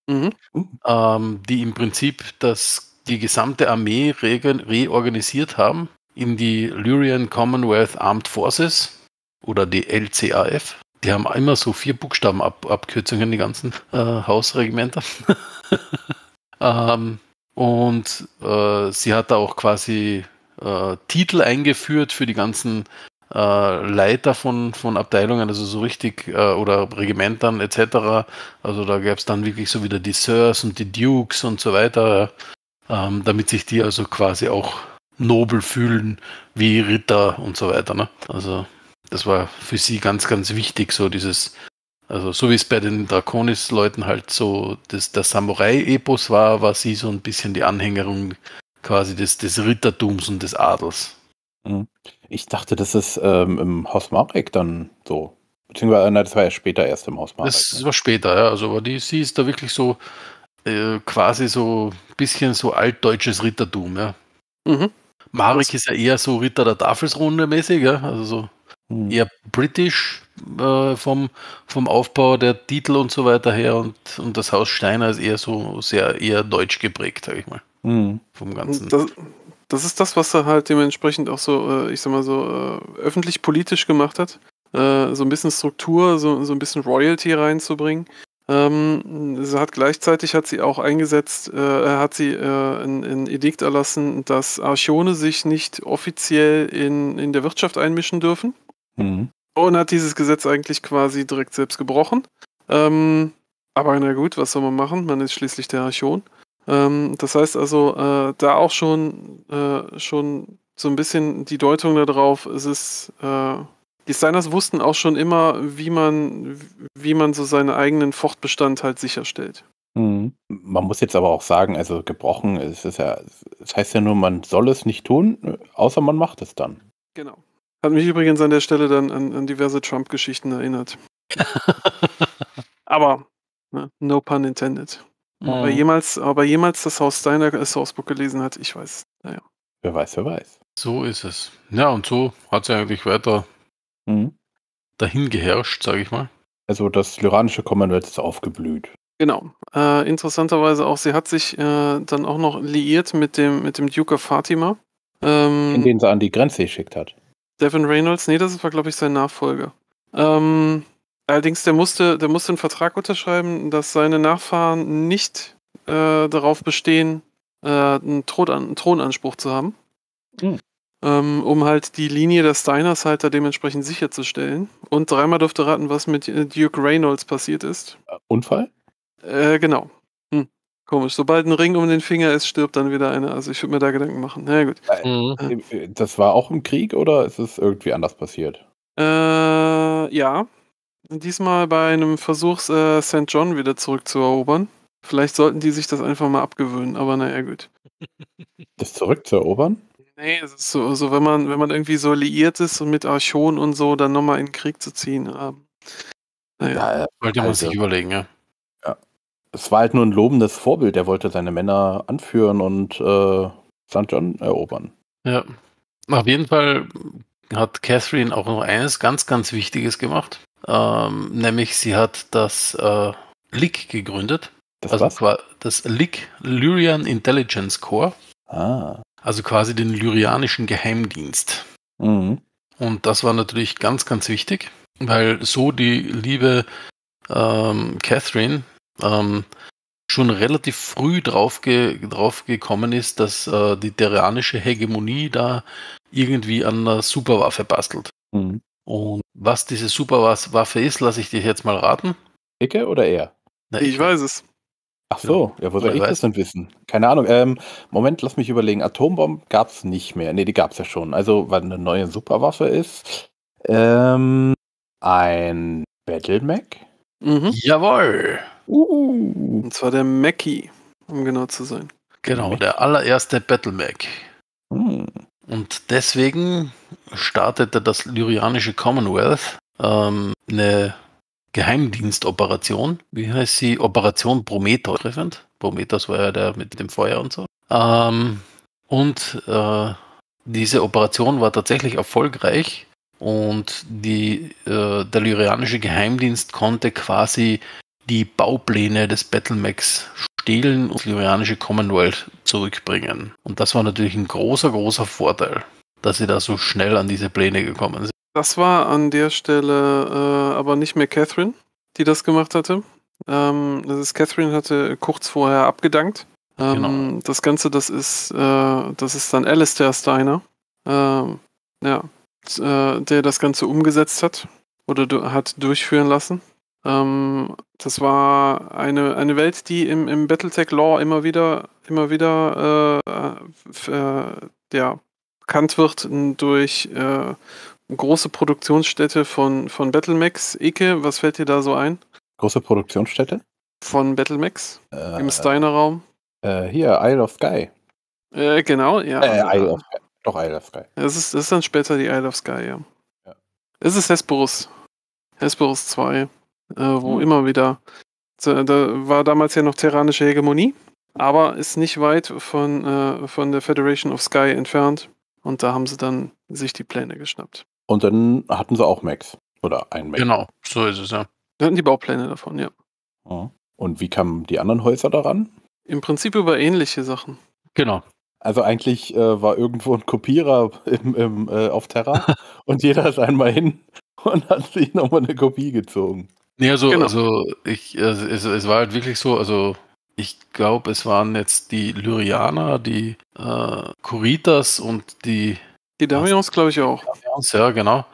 mhm. Uh. ähm, die im Prinzip das, die gesamte Armee re reorganisiert haben in die Lurian Commonwealth Armed Forces oder die LCAF. Die haben immer so vier Buchstabenabkürzungen, Ab die ganzen äh, Hausregimenter. ähm, und äh, sie hat da auch quasi äh, Titel eingeführt für die ganzen äh, Leiter von, von Abteilungen, also so richtig, äh, oder Regimentern etc. Also da gab es dann wirklich so wieder die Sirs und die Dukes und so weiter, ähm, damit sich die also quasi auch nobel fühlen wie Ritter und so weiter. Ne? Also das war für sie ganz, ganz wichtig, so dieses also so wie es bei den Draconis-Leuten halt so das, der Samurai-Epos war, war sie so ein bisschen die Anhängerung quasi des, des Rittertums und des Adels. Mhm. Ich dachte, das ist ähm, im Haus Marek dann so. Beziehungsweise, nein, das war ja später erst im Haus Marek. Das ne? war später, ja. Also aber die, sie ist da wirklich so äh, quasi so ein bisschen so altdeutsches Rittertum, ja. Mhm. Marek ist ja eher so Ritter der Tafelsrunde mäßig, ja. Also so mhm. eher britisch, äh, vom, vom Aufbau der Titel und so weiter her und, und das Haus Steiner ist eher so sehr eher deutsch geprägt, sage ich mal. Mhm. Vom Ganzen. Das, das, ist das, was er halt dementsprechend auch so, äh, ich sag mal so, äh, öffentlich politisch gemacht hat. Äh, so ein bisschen Struktur, so, so ein bisschen Royalty reinzubringen. Ähm, sie hat gleichzeitig hat sie auch eingesetzt, äh, hat sie ein, ein, Edikt erlassen, dass Archone sich nicht offiziell in, in der Wirtschaft einmischen dürfen. Mhm und hat dieses Gesetz eigentlich quasi direkt selbst gebrochen. Ähm, aber na gut, was soll man machen? Man ist schließlich der Archon. Ähm, das heißt also, äh, da auch schon, äh, schon so ein bisschen die Deutung darauf, es ist, äh, die Steiners wussten auch schon immer, wie man, wie man so seinen eigenen Fortbestand halt sicherstellt. Mhm. Man muss jetzt aber auch sagen, also gebrochen, es ist ja, es heißt ja nur, man soll es nicht tun, außer man macht es dann. Genau. Hat mich übrigens an der Stelle dann an, an diverse Trump-Geschichten erinnert. aber, ne, no pun intended. Mhm. Ob, er jemals, ob er jemals das Haus Steiner äh, als Sourcebook gelesen hat, ich weiß. Naja. Wer weiß, wer weiß. So ist es. Ja, und so hat es eigentlich weiter mhm. dahin geherrscht, sage ich mal. Also das lyranische Commonwealth ist aufgeblüht. Genau. Äh, interessanterweise auch, sie hat sich äh, dann auch noch liiert mit dem, mit dem Duke of Fatima. Ähm, in den sie an die Grenze geschickt hat. Devin Reynolds, nee, das war, glaube ich, sein Nachfolger. Ähm, allerdings, der musste, der musste einen Vertrag unterschreiben, dass seine Nachfahren nicht äh, darauf bestehen, äh, einen, Thron einen, Thronanspruch zu haben. Mhm. Ähm, um halt die Linie der Steiners halt da dementsprechend sicherzustellen. Und dreimal dürfte raten, was mit äh, Duke Reynolds passiert ist. Unfall? Äh, genau. Komisch, sobald ein Ring um den Finger ist, stirbt dann wieder einer. Also ich würde mir da Gedanken machen. Na ja, gut. Äh, mhm. Äh, das war auch im Krieg oder ist es irgendwie anders passiert? Äh, ja. Diesmal bei einem Versuch, äh, St. John wieder zurückzuerobern. Vielleicht sollten die sich das einfach mal abgewöhnen, aber naja, gut. Das zurückzuerobern? Nee, es ist so, so wenn, man, wenn man irgendwie so liiert ist und mit Archon und so, dann nochmal in den Krieg zu ziehen. Ähm, naja. Ja, sollte man sich also überlegen, ja es war halt nur ein lobendes Vorbild. Er wollte seine Männer anführen und äh, St. John erobern. Ja, auf jeden Fall hat Catherine auch noch eines ganz, ganz Wichtiges gemacht. Ähm, nämlich sie hat das äh, LIC gegründet. Das also was? das LIC, Lyrian Intelligence Corps. Ah. Also quasi den lyrianischen Geheimdienst. Mhm. Und das war natürlich ganz, ganz wichtig, weil so die liebe ähm, Catherine ähm, schon relativ früh drauf, ge drauf gekommen ist, dass äh, die terranische Hegemonie da irgendwie an einer Superwaffe bastelt. Mhm. Und was diese Superwaffe ist, lasse ich dir jetzt mal raten. Ecke oder er? Na, ich, ich weiß es. Ach so, genau. ja, wo soll ich weiß. das denn wissen? Keine Ahnung. Ähm, Moment, lass mich überlegen. Atombomben gab es nicht mehr. Ne, die gab es ja schon. Also, weil eine neue Superwaffe ist. Ähm, ein Battle Mac? Mhm. Jawohl. Uh, und zwar der Mackie, um genau zu sein. Genau, der allererste Battle Mac. Mm. Und deswegen startete das Lyrianische Commonwealth ähm, eine Geheimdienstoperation. Wie heißt sie? Operation Prometheus. Treffend. Prometheus war ja der mit dem Feuer und so. Ähm, und äh, diese Operation war tatsächlich erfolgreich und die, äh, der Lyrianische Geheimdienst konnte quasi die Baupläne des Battlemax stehlen und die koreanische Commonwealth zurückbringen. Und das war natürlich ein großer, großer Vorteil, dass sie da so schnell an diese Pläne gekommen sind. Das war an der Stelle äh, aber nicht mehr Catherine, die das gemacht hatte. Ähm, das ist Catherine hatte kurz vorher abgedankt. Ähm, genau. Das Ganze, das ist, äh, das ist dann Alistair Steiner, ähm, ja, äh, der das Ganze umgesetzt hat oder hat durchführen lassen. Ähm, das war eine, eine Welt, die im, im Battletech-Lore immer wieder, immer wieder äh, äh, äh ja, bekannt wird durch äh, große Produktionsstätte von, von Battlemax. Ike, was fällt dir da so ein? Große Produktionsstätte? Von Battlemax im äh, Steiner-Raum. Äh, hier, Isle of Sky. genau, ja. Isle of Doch, Isle of Sky. Es ist, das ist dann später die Isle of Sky, ja. ja. Es ist Hesperus. Hesperus 2 äh, wo mhm. immer wieder, da war damals ja noch terranische Hegemonie, aber ist nicht weit von, äh, von der Federation of Sky entfernt. Und da haben sie dann sich die Pläne geschnappt. Und dann hatten sie auch Max. Oder ein Max. Genau, so ist es, ja. Wir hatten die Baupläne davon, ja. Und wie kamen die anderen Häuser daran? Im Prinzip über ähnliche Sachen. Genau. Also eigentlich äh, war irgendwo ein Kopierer im, im, äh, auf Terra und jeder ist einmal hin und hat sich nochmal eine Kopie gezogen. Nee, so, also, genau. also ich, also es, es war halt wirklich so, also ich glaube, es waren jetzt die Lyrianer, die äh, Kuritas und die. Die Damians, glaube ich, auch. Damians, ja, genau.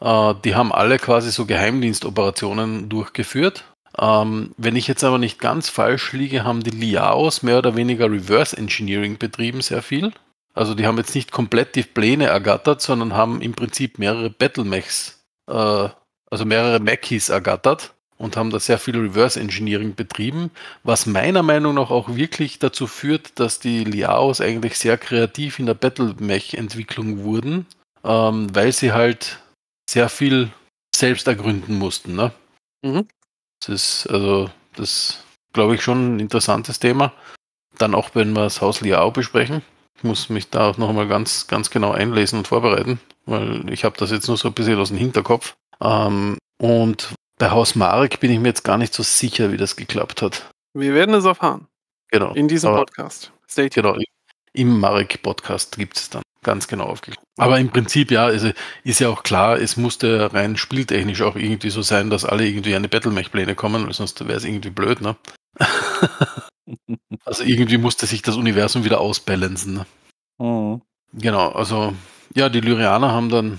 Äh, die haben alle quasi so Geheimdienstoperationen durchgeführt. Ähm, wenn ich jetzt aber nicht ganz falsch liege, haben die Liaos mehr oder weniger Reverse Engineering betrieben, sehr viel. Also die haben jetzt nicht komplett die Pläne ergattert, sondern haben im Prinzip mehrere Battlemechs äh, also mehrere Mackies ergattert und haben da sehr viel Reverse Engineering betrieben, was meiner Meinung nach auch wirklich dazu führt, dass die Liaos eigentlich sehr kreativ in der Battle Mech Entwicklung wurden, ähm, weil sie halt sehr viel selbst ergründen mussten. Ne? Mhm. Das ist also das glaube ich schon ein interessantes Thema. Dann auch wenn wir das Haus Liao besprechen. Ich muss mich da auch nochmal ganz, ganz genau einlesen und vorbereiten, weil ich habe das jetzt nur so ein bisschen aus dem Hinterkopf. Ähm, und bei Haus Marek bin ich mir jetzt gar nicht so sicher, wie das geklappt hat. Wir werden es erfahren. Genau. In diesem aber, Podcast. Stay tuned. Genau. Im Marek-Podcast gibt es dann ganz genau aufgeklärt. Aber im Prinzip, ja, also ist ja auch klar, es musste rein spieltechnisch auch irgendwie so sein, dass alle irgendwie eine Battlemech-Pläne kommen, weil sonst wäre es irgendwie blöd, ne? also irgendwie musste sich das Universum wieder ausbalancen. Ne? Mhm. Genau, also ja, die Lyrianer haben dann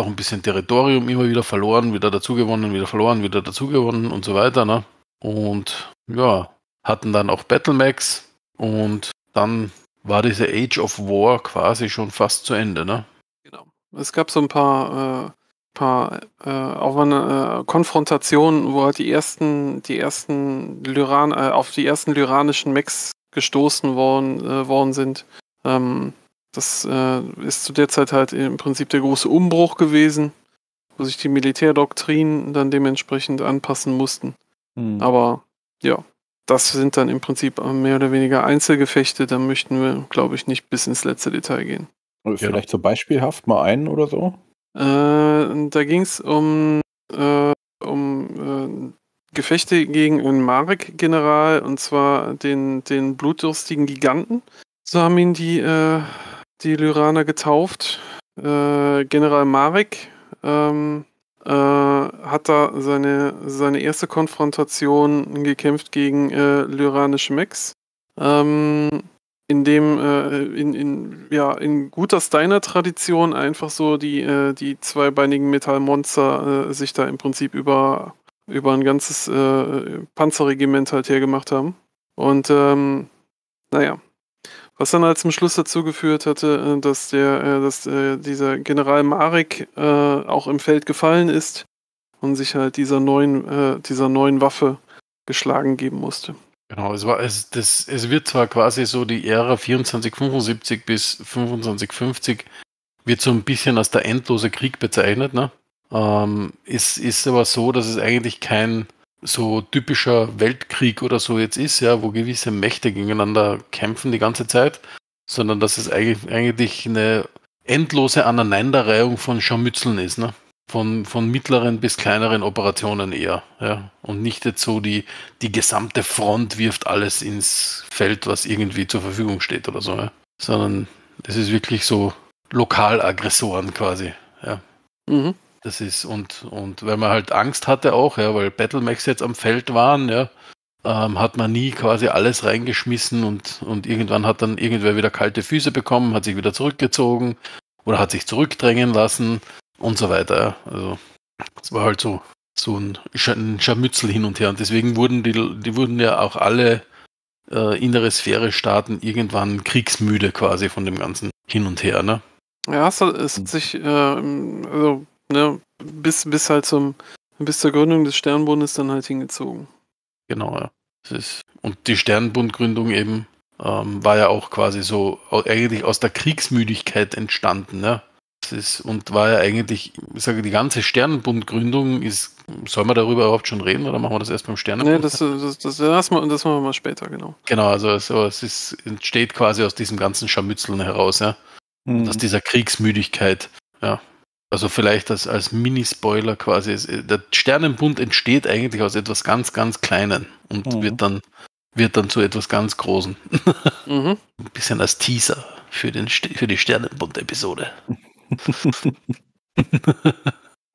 auch ein bisschen Territorium immer wieder verloren, wieder dazugewonnen, wieder verloren, wieder dazugewonnen und so weiter. Ne? Und ja, hatten dann auch Battlemax und dann war diese Age of War quasi schon fast zu Ende. Ne? Genau. Es gab so ein paar, äh, paar äh, auch eine, äh, Konfrontationen, wo halt die ersten, die ersten Lyran, äh, auf die ersten lyranischen Max gestoßen worden, äh, worden sind. Ähm, das äh, ist zu der Zeit halt im Prinzip der große Umbruch gewesen, wo sich die Militärdoktrinen dann dementsprechend anpassen mussten. Mhm. Aber ja, das sind dann im Prinzip äh, mehr oder weniger Einzelgefechte. Da möchten wir, glaube ich, nicht bis ins letzte Detail gehen. Oder genau. vielleicht ja. so beispielhaft mal einen oder so? Äh, da ging es um, äh, um äh, Gefechte gegen einen Marek-General und zwar den, den blutdürstigen Giganten. So haben ihn die äh, die Lyraner getauft. Äh, General Marek ähm, äh, hat da seine, seine erste Konfrontation gekämpft gegen äh, lyranische Mechs. Ähm, in dem, äh, in, in, ja, in guter Steiner-Tradition einfach so die, äh, die zweibeinigen Metallmonster äh, sich da im Prinzip über, über ein ganzes Panzerregiment halt hergemacht haben. Und ähm, naja, was dann halt zum Schluss dazu geführt hatte, äh, dass, der, äh, dass äh, dieser General Marek auch im Feld gefallen ist und sich halt dieser neuen, dieser neuen Waffe geschlagen geben musste. Genau, es, war, es, das, es wird zwar quasi so die Ära 2475 bis 2550 wird so ein bisschen als der endlose Krieg bezeichnet, ne? Ähm, ist, ist aber so, dass es eigentlich kein, so typischer Weltkrieg oder so jetzt ist, ja, wo gewisse Mächte gegeneinander kämpfen die ganze Zeit, sondern dass es eigentlich, eine endlose Aneinanderreihung von Scharmützeln ist, ne? Von, von mittleren bis kleineren Operationen eher. Ja? Und nicht jetzt so die, die gesamte Front wirft alles ins Feld, was irgendwie zur Verfügung steht oder so. Ja? Sondern es ist wirklich so Lokalaggressoren quasi. Ja. Mhm. Das ist, und, und weil man halt Angst hatte auch, ja, weil Battlemechs jetzt am Feld waren, ja, ähm, hat man nie quasi alles reingeschmissen und, und irgendwann hat dann irgendwer wieder kalte Füße bekommen, hat sich wieder zurückgezogen oder hat sich zurückdrängen lassen und so weiter. Ja. Also es war halt so, so ein, Sch ein Scharmützel hin und her. Und deswegen wurden die, die wurden ja auch alle äh, innere Sphäre-Staaten irgendwann kriegsmüde quasi von dem ganzen Hin und Her, ne? Ja, es hat, es hat sich, äh, also ne, bis, bis halt zum, bis zur Gründung des Sternbundes dann halt hingezogen. Genau, ja. Ist, und die Sternbundgründung eben ähm, war ja auch quasi so eigentlich aus der Kriegsmüdigkeit entstanden, ne? ist, und war ja eigentlich, ich sage, die ganze Sternenbundgründung ist, soll man darüber überhaupt schon reden oder machen wir das erst beim Sternenbund? Nee, das, das, das, das, machen wir mal später, genau. Genau, also, so, also, es ist, entsteht quasi aus diesem ganzen Scharmützeln heraus, ja. Mhm. Aus dieser Kriegsmüdigkeit, ja also vielleicht als, als Mini-Spoiler quasi, äh, der Sternenbund entsteht eigentlich aus etwas ganz, ganz Kleinen und mhm. wird, dann, wird dann zu etwas ganz Großem. Mhm. Ein bisschen als Teaser für, den, für die Sternenbund-Episode.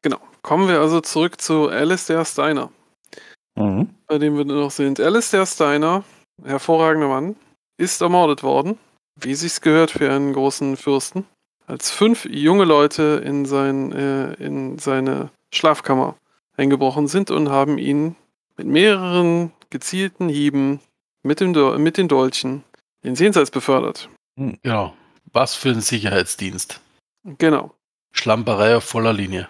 genau. Kommen wir also zurück zu Alistair Steiner. Mhm. Bei dem wir noch sind. Alistair Steiner, hervorragender Mann, ist ermordet worden, wie sich's gehört für einen großen Fürsten als fünf junge Leute in, sein, äh, in seine Schlafkammer eingebrochen sind und haben ihn mit mehreren gezielten Hieben mit, dem Do mit den Dolchen ins Jenseits befördert. Hm, genau. Was für ein Sicherheitsdienst. Genau. Schlamperei auf voller Linie.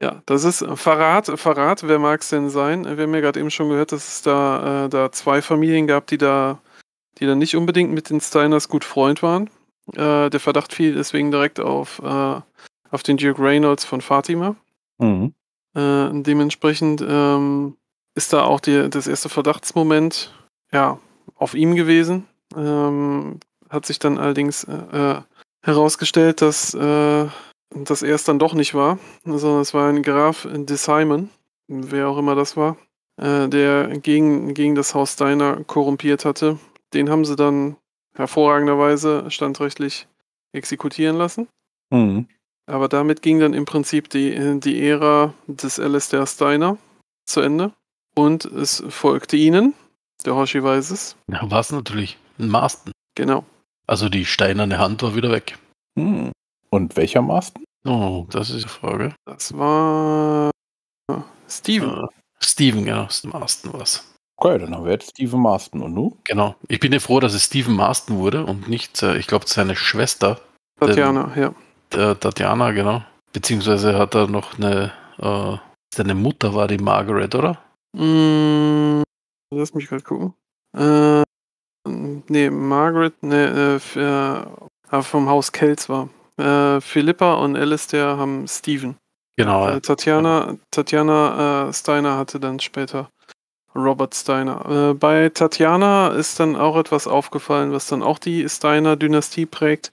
Ja, das ist Verrat, Verrat, wer mag es denn sein? Wir haben ja gerade eben schon gehört, dass es da, äh, da zwei Familien gab, die da, die da nicht unbedingt mit den Steiners gut Freund waren. Äh, der Verdacht fiel deswegen direkt auf, äh, auf den Duke Reynolds von Fatima. Mhm. Äh, dementsprechend ähm, ist da auch die, das erste Verdachtsmoment ja, auf ihm gewesen. Ähm, hat sich dann allerdings äh, äh, herausgestellt, dass äh, das erst dann doch nicht war, sondern es war ein Graf de Simon, wer auch immer das war, der gegen, gegen das Haus Steiner korrumpiert hatte. Den haben sie dann hervorragenderweise standrechtlich exekutieren lassen. Mhm. Aber damit ging dann im Prinzip die, die Ära des Alistair Steiner zu Ende. Und es folgte ihnen, der Hoshi weiß es. Ja, war es natürlich, ein Masten. Genau. Also die steinerne Hand war wieder weg. Hm. Und welcher Masten? Oh, das ist die Frage. Das war Steven. Äh, Steven, genau, Masten war es. Okay, dann haben wir jetzt Stephen Marston und du? Genau. Ich bin ja froh, dass es Stephen Marston wurde und nicht, äh, ich glaube, seine Schwester. Tatjana, den, ja. Äh, Tatjana, genau. Beziehungsweise hat er noch eine, äh, seine Mutter war die Margaret, oder? Mm, lass mich gerade gucken. Äh, nee, Margaret, ne, äh, äh ah, vom Haus Kells war. Äh, Philippa und Alistair haben Stephen. Genau. Äh, Tatjana, Tatjana äh, Steiner hatte dann später Robert Steiner. Äh, bei Tatjana ist dann auch etwas aufgefallen, was dann auch die Steiner-Dynastie prägt.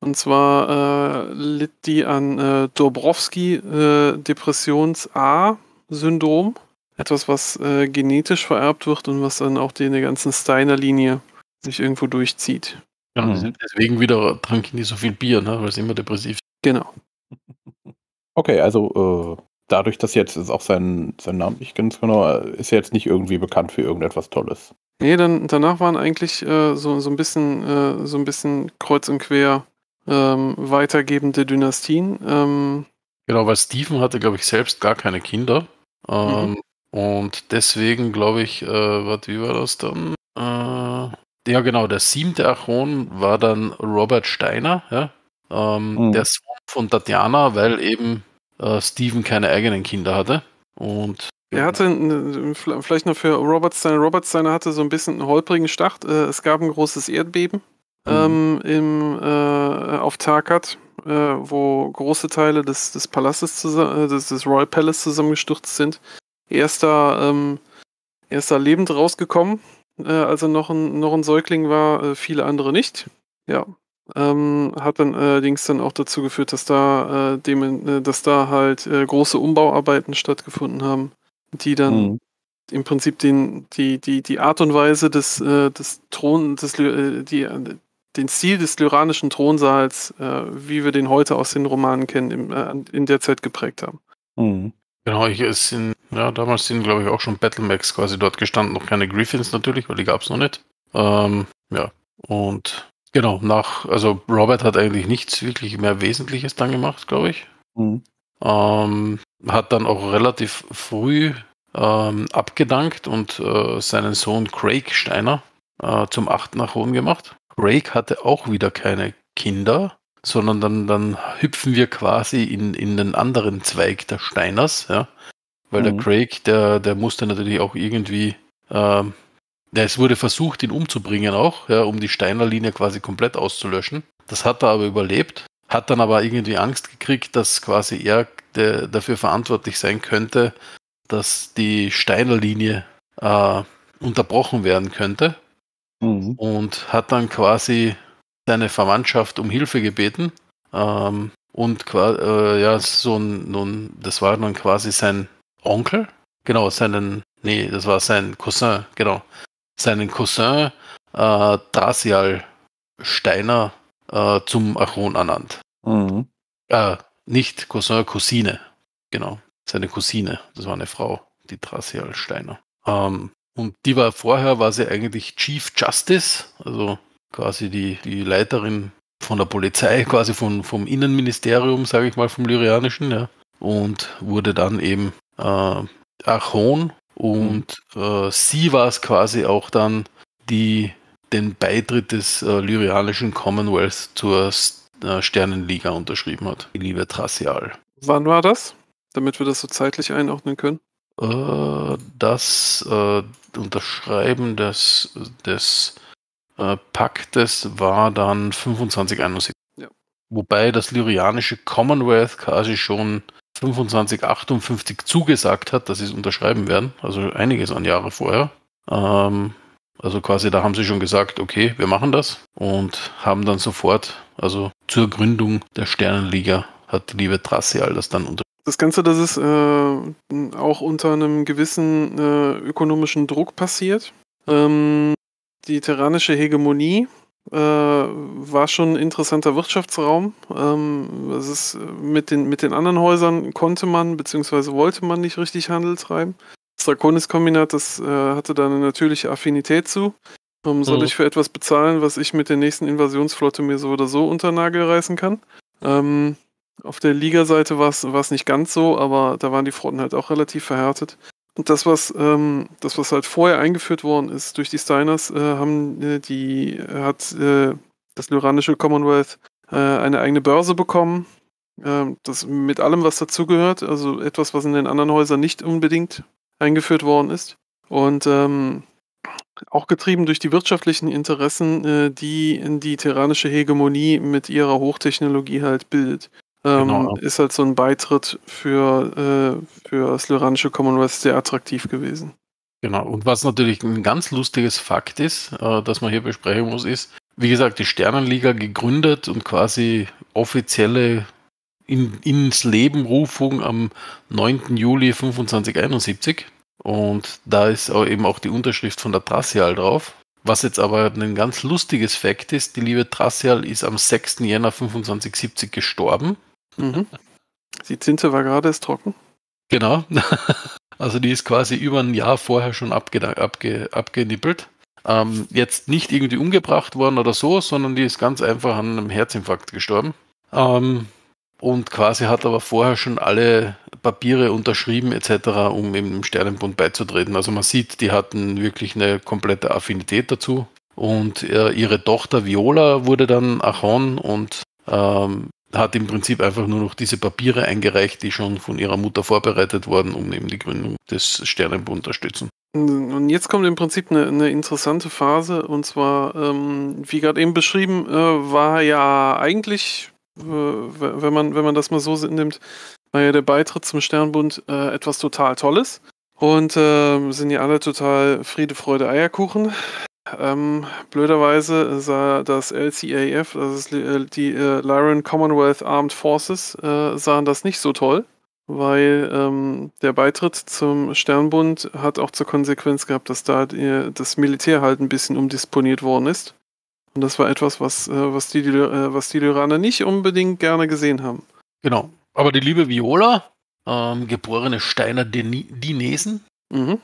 Und zwar äh, litt die an äh, Dobrowski-Depressions-A-Syndrom. Äh, etwas, was äh, genetisch vererbt wird und was dann auch die in der ganzen Steiner-Linie sich irgendwo durchzieht. Ja, mhm. deswegen wieder tranken die so viel Bier, ne? weil sie immer depressiv sind. Genau. Okay, also äh, dadurch, dass jetzt ist auch sein, sein Name nicht ganz genau, ist er jetzt nicht irgendwie bekannt für irgendetwas Tolles. Nee, dann, danach waren eigentlich äh, so, so ein bisschen, äh, so ein bisschen kreuz und quer ähm, weitergebende Dynastien. Ähm. Genau, weil Stephen hatte, glaube ich, selbst gar keine Kinder. Ähm, mhm. Und deswegen, glaube ich, äh, wat, wie war das dann? Äh, ja, genau, der siebte Achon war dann Robert Steiner, ja? ähm, mhm. der Sohn von Tatjana, weil eben äh, Steven keine eigenen Kinder hatte. Und er hatte vielleicht noch für Robert Steiner. Robert Steiner hatte so ein bisschen einen holprigen Start. Äh, es gab ein großes Erdbeben mhm. ähm, im, äh, auf Tarkat, äh, wo große Teile des, des Palastes äh, des, des, Royal Palace zusammengestürzt sind. Er ist da, ähm, er ist da lebend rausgekommen, äh, als er noch ein, noch ein Säugling war, äh, viele andere nicht. Ja, ähm, hat dann allerdings äh, dann auch dazu geführt, dass da, äh, dem, äh, dass da halt äh, große Umbauarbeiten stattgefunden haben, die dann mhm. im Prinzip den, die, die, die Art und Weise des, äh, des Thron, des, äh, die, den Stil des lyranischen Thronsaals, wie wir den heute aus den Romanen kennen, im, in der Zeit geprägt haben. Mhm. Genau, hier ist in, ja, damals sind, glaube ich, auch schon Battlemax quasi dort gestanden, noch keine Griffins natürlich, weil die gab es noch nicht. Ähm, ja, und Genau, nach, also Robert hat eigentlich nichts wirklich mehr Wesentliches dann gemacht, glaube ich. Mhm. Ähm, hat dann auch relativ früh ähm, abgedankt und äh, seinen Sohn Craig Steiner äh, zum achten nach oben gemacht. Craig hatte auch wieder keine Kinder, sondern dann, dann hüpfen wir quasi in, in den anderen Zweig der Steiners, ja. Weil mhm. der Craig, der, der musste natürlich auch irgendwie ähm, es wurde versucht, ihn umzubringen auch, ja, um die Steiner Linie quasi komplett auszulöschen. Das hat er aber überlebt, hat dann aber irgendwie Angst gekriegt, dass quasi er de, dafür verantwortlich sein könnte, dass die Steiner Linie äh, unterbrochen werden könnte. Mhm. Und hat dann quasi seine Verwandtschaft um Hilfe gebeten. Ähm, und äh, ja, so ein, nun, das war dann quasi sein Onkel, genau, seinen, nee, das war sein Cousin, genau, seinen Cousin äh, Drasial Steiner äh, zum Achon ernannt. Mhm. Äh, nicht Cousin, Cousine. Genau, seine Cousine. Das war eine Frau, die Drasial Steiner. Ähm, und die war vorher, war sie eigentlich Chief Justice, also quasi die, die Leiterin von der Polizei, quasi von, vom Innenministerium, sage ich mal, vom Lyrianischen, ja. Und wurde dann eben äh, Achon und äh, sie war es quasi auch dann, die den Beitritt des äh, lyrianischen Commonwealth zur äh, Sternenliga unterschrieben hat. Die liebe Trassial. Wann war das? Damit wir das so zeitlich einordnen können? Äh, das äh, Unterschreiben des, des äh, Paktes war dann 2571. Ja. Wobei das lyrianische Commonwealth quasi schon 25, 58 zugesagt hat, dass sie es unterschreiben werden, also einiges an Jahre vorher. Ähm, also quasi da haben sie schon gesagt, okay, wir machen das und haben dann sofort, also zur Gründung der Sternenliga, hat die liebe Trasse all das dann unterschrieben. Das Ganze, das ist äh, auch unter einem gewissen äh, ökonomischen Druck passiert. Ähm, die terranische Hegemonie äh, war schon ein interessanter Wirtschaftsraum. Ähm, ist, äh, mit, den, mit den anderen Häusern konnte man bzw. wollte man nicht richtig Handel treiben. Das Draconis-Kombinat, das äh, hatte da eine natürliche Affinität zu. Ähm, soll mhm. ich für etwas bezahlen, was ich mit der nächsten Invasionsflotte mir so oder so unter Nagel reißen kann? Ähm, auf der Liga-Seite war es nicht ganz so, aber da waren die Fronten halt auch relativ verhärtet das, was, ähm, das, was halt vorher eingeführt worden ist durch die Steiners, äh, haben äh, die, äh, hat äh, das Lyranische Commonwealth äh, eine eigene Börse bekommen. Ähm, das mit allem, was dazugehört, also etwas, was in den anderen Häusern nicht unbedingt eingeführt worden ist. Und ähm, auch getrieben durch die wirtschaftlichen Interessen, die in die terranische Hegemonie mit ihrer Hochtechnologie halt bildet. Genau, ähm, ist halt so ein Beitritt für, äh, für das lyranische Commonwealth sehr attraktiv gewesen. Genau, und was natürlich ein ganz lustiges Fakt ist, äh, das man hier besprechen muss, ist, wie gesagt, die Sternenliga gegründet und quasi offizielle in, ins Leben Rufung am 9. Juli 2571. Und da ist auch eben auch die Unterschrift von der Trassial drauf. Was jetzt aber ein ganz lustiges Fakt ist, die liebe Trassial ist am 6. Jänner 2570 gestorben. Mhm. Die Zinse war gerade erst trocken. Genau. Also die ist quasi über ein Jahr vorher schon abge abge abgenippelt. Ähm, jetzt nicht irgendwie umgebracht worden oder so, sondern die ist ganz einfach an einem Herzinfarkt gestorben. Ähm, und quasi hat aber vorher schon alle Papiere unterschrieben etc., um im Sternenbund beizutreten. Also man sieht, die hatten wirklich eine komplette Affinität dazu. Und äh, ihre Tochter Viola wurde dann Achon und ähm, hat im Prinzip einfach nur noch diese Papiere eingereicht, die schon von ihrer Mutter vorbereitet wurden, um eben die Gründung des Sternenbunds zu unterstützen. Und jetzt kommt im Prinzip eine, eine interessante Phase, und zwar, ähm, wie gerade eben beschrieben, äh, war ja eigentlich, äh, wenn, man, wenn man das mal so nimmt, war ja der Beitritt zum Sternbund äh, etwas total Tolles. Und ähm, sind ja alle total Friede, Freude, Eierkuchen. Ähm, blöderweise sah das LCAF, das ist äh, die äh, Lyran Commonwealth Armed Forces, äh, sahen das nicht so toll, weil ähm, der Beitritt zum Sternbund hat auch zur Konsequenz gehabt, dass da äh, das Militär halt ein bisschen umdisponiert worden ist. Und das war etwas, was, äh, was, die, äh, was die Lyraner nicht unbedingt gerne gesehen haben. Genau. Aber die liebe Viola, ähm, geborene Steiner Dinesen, mhm.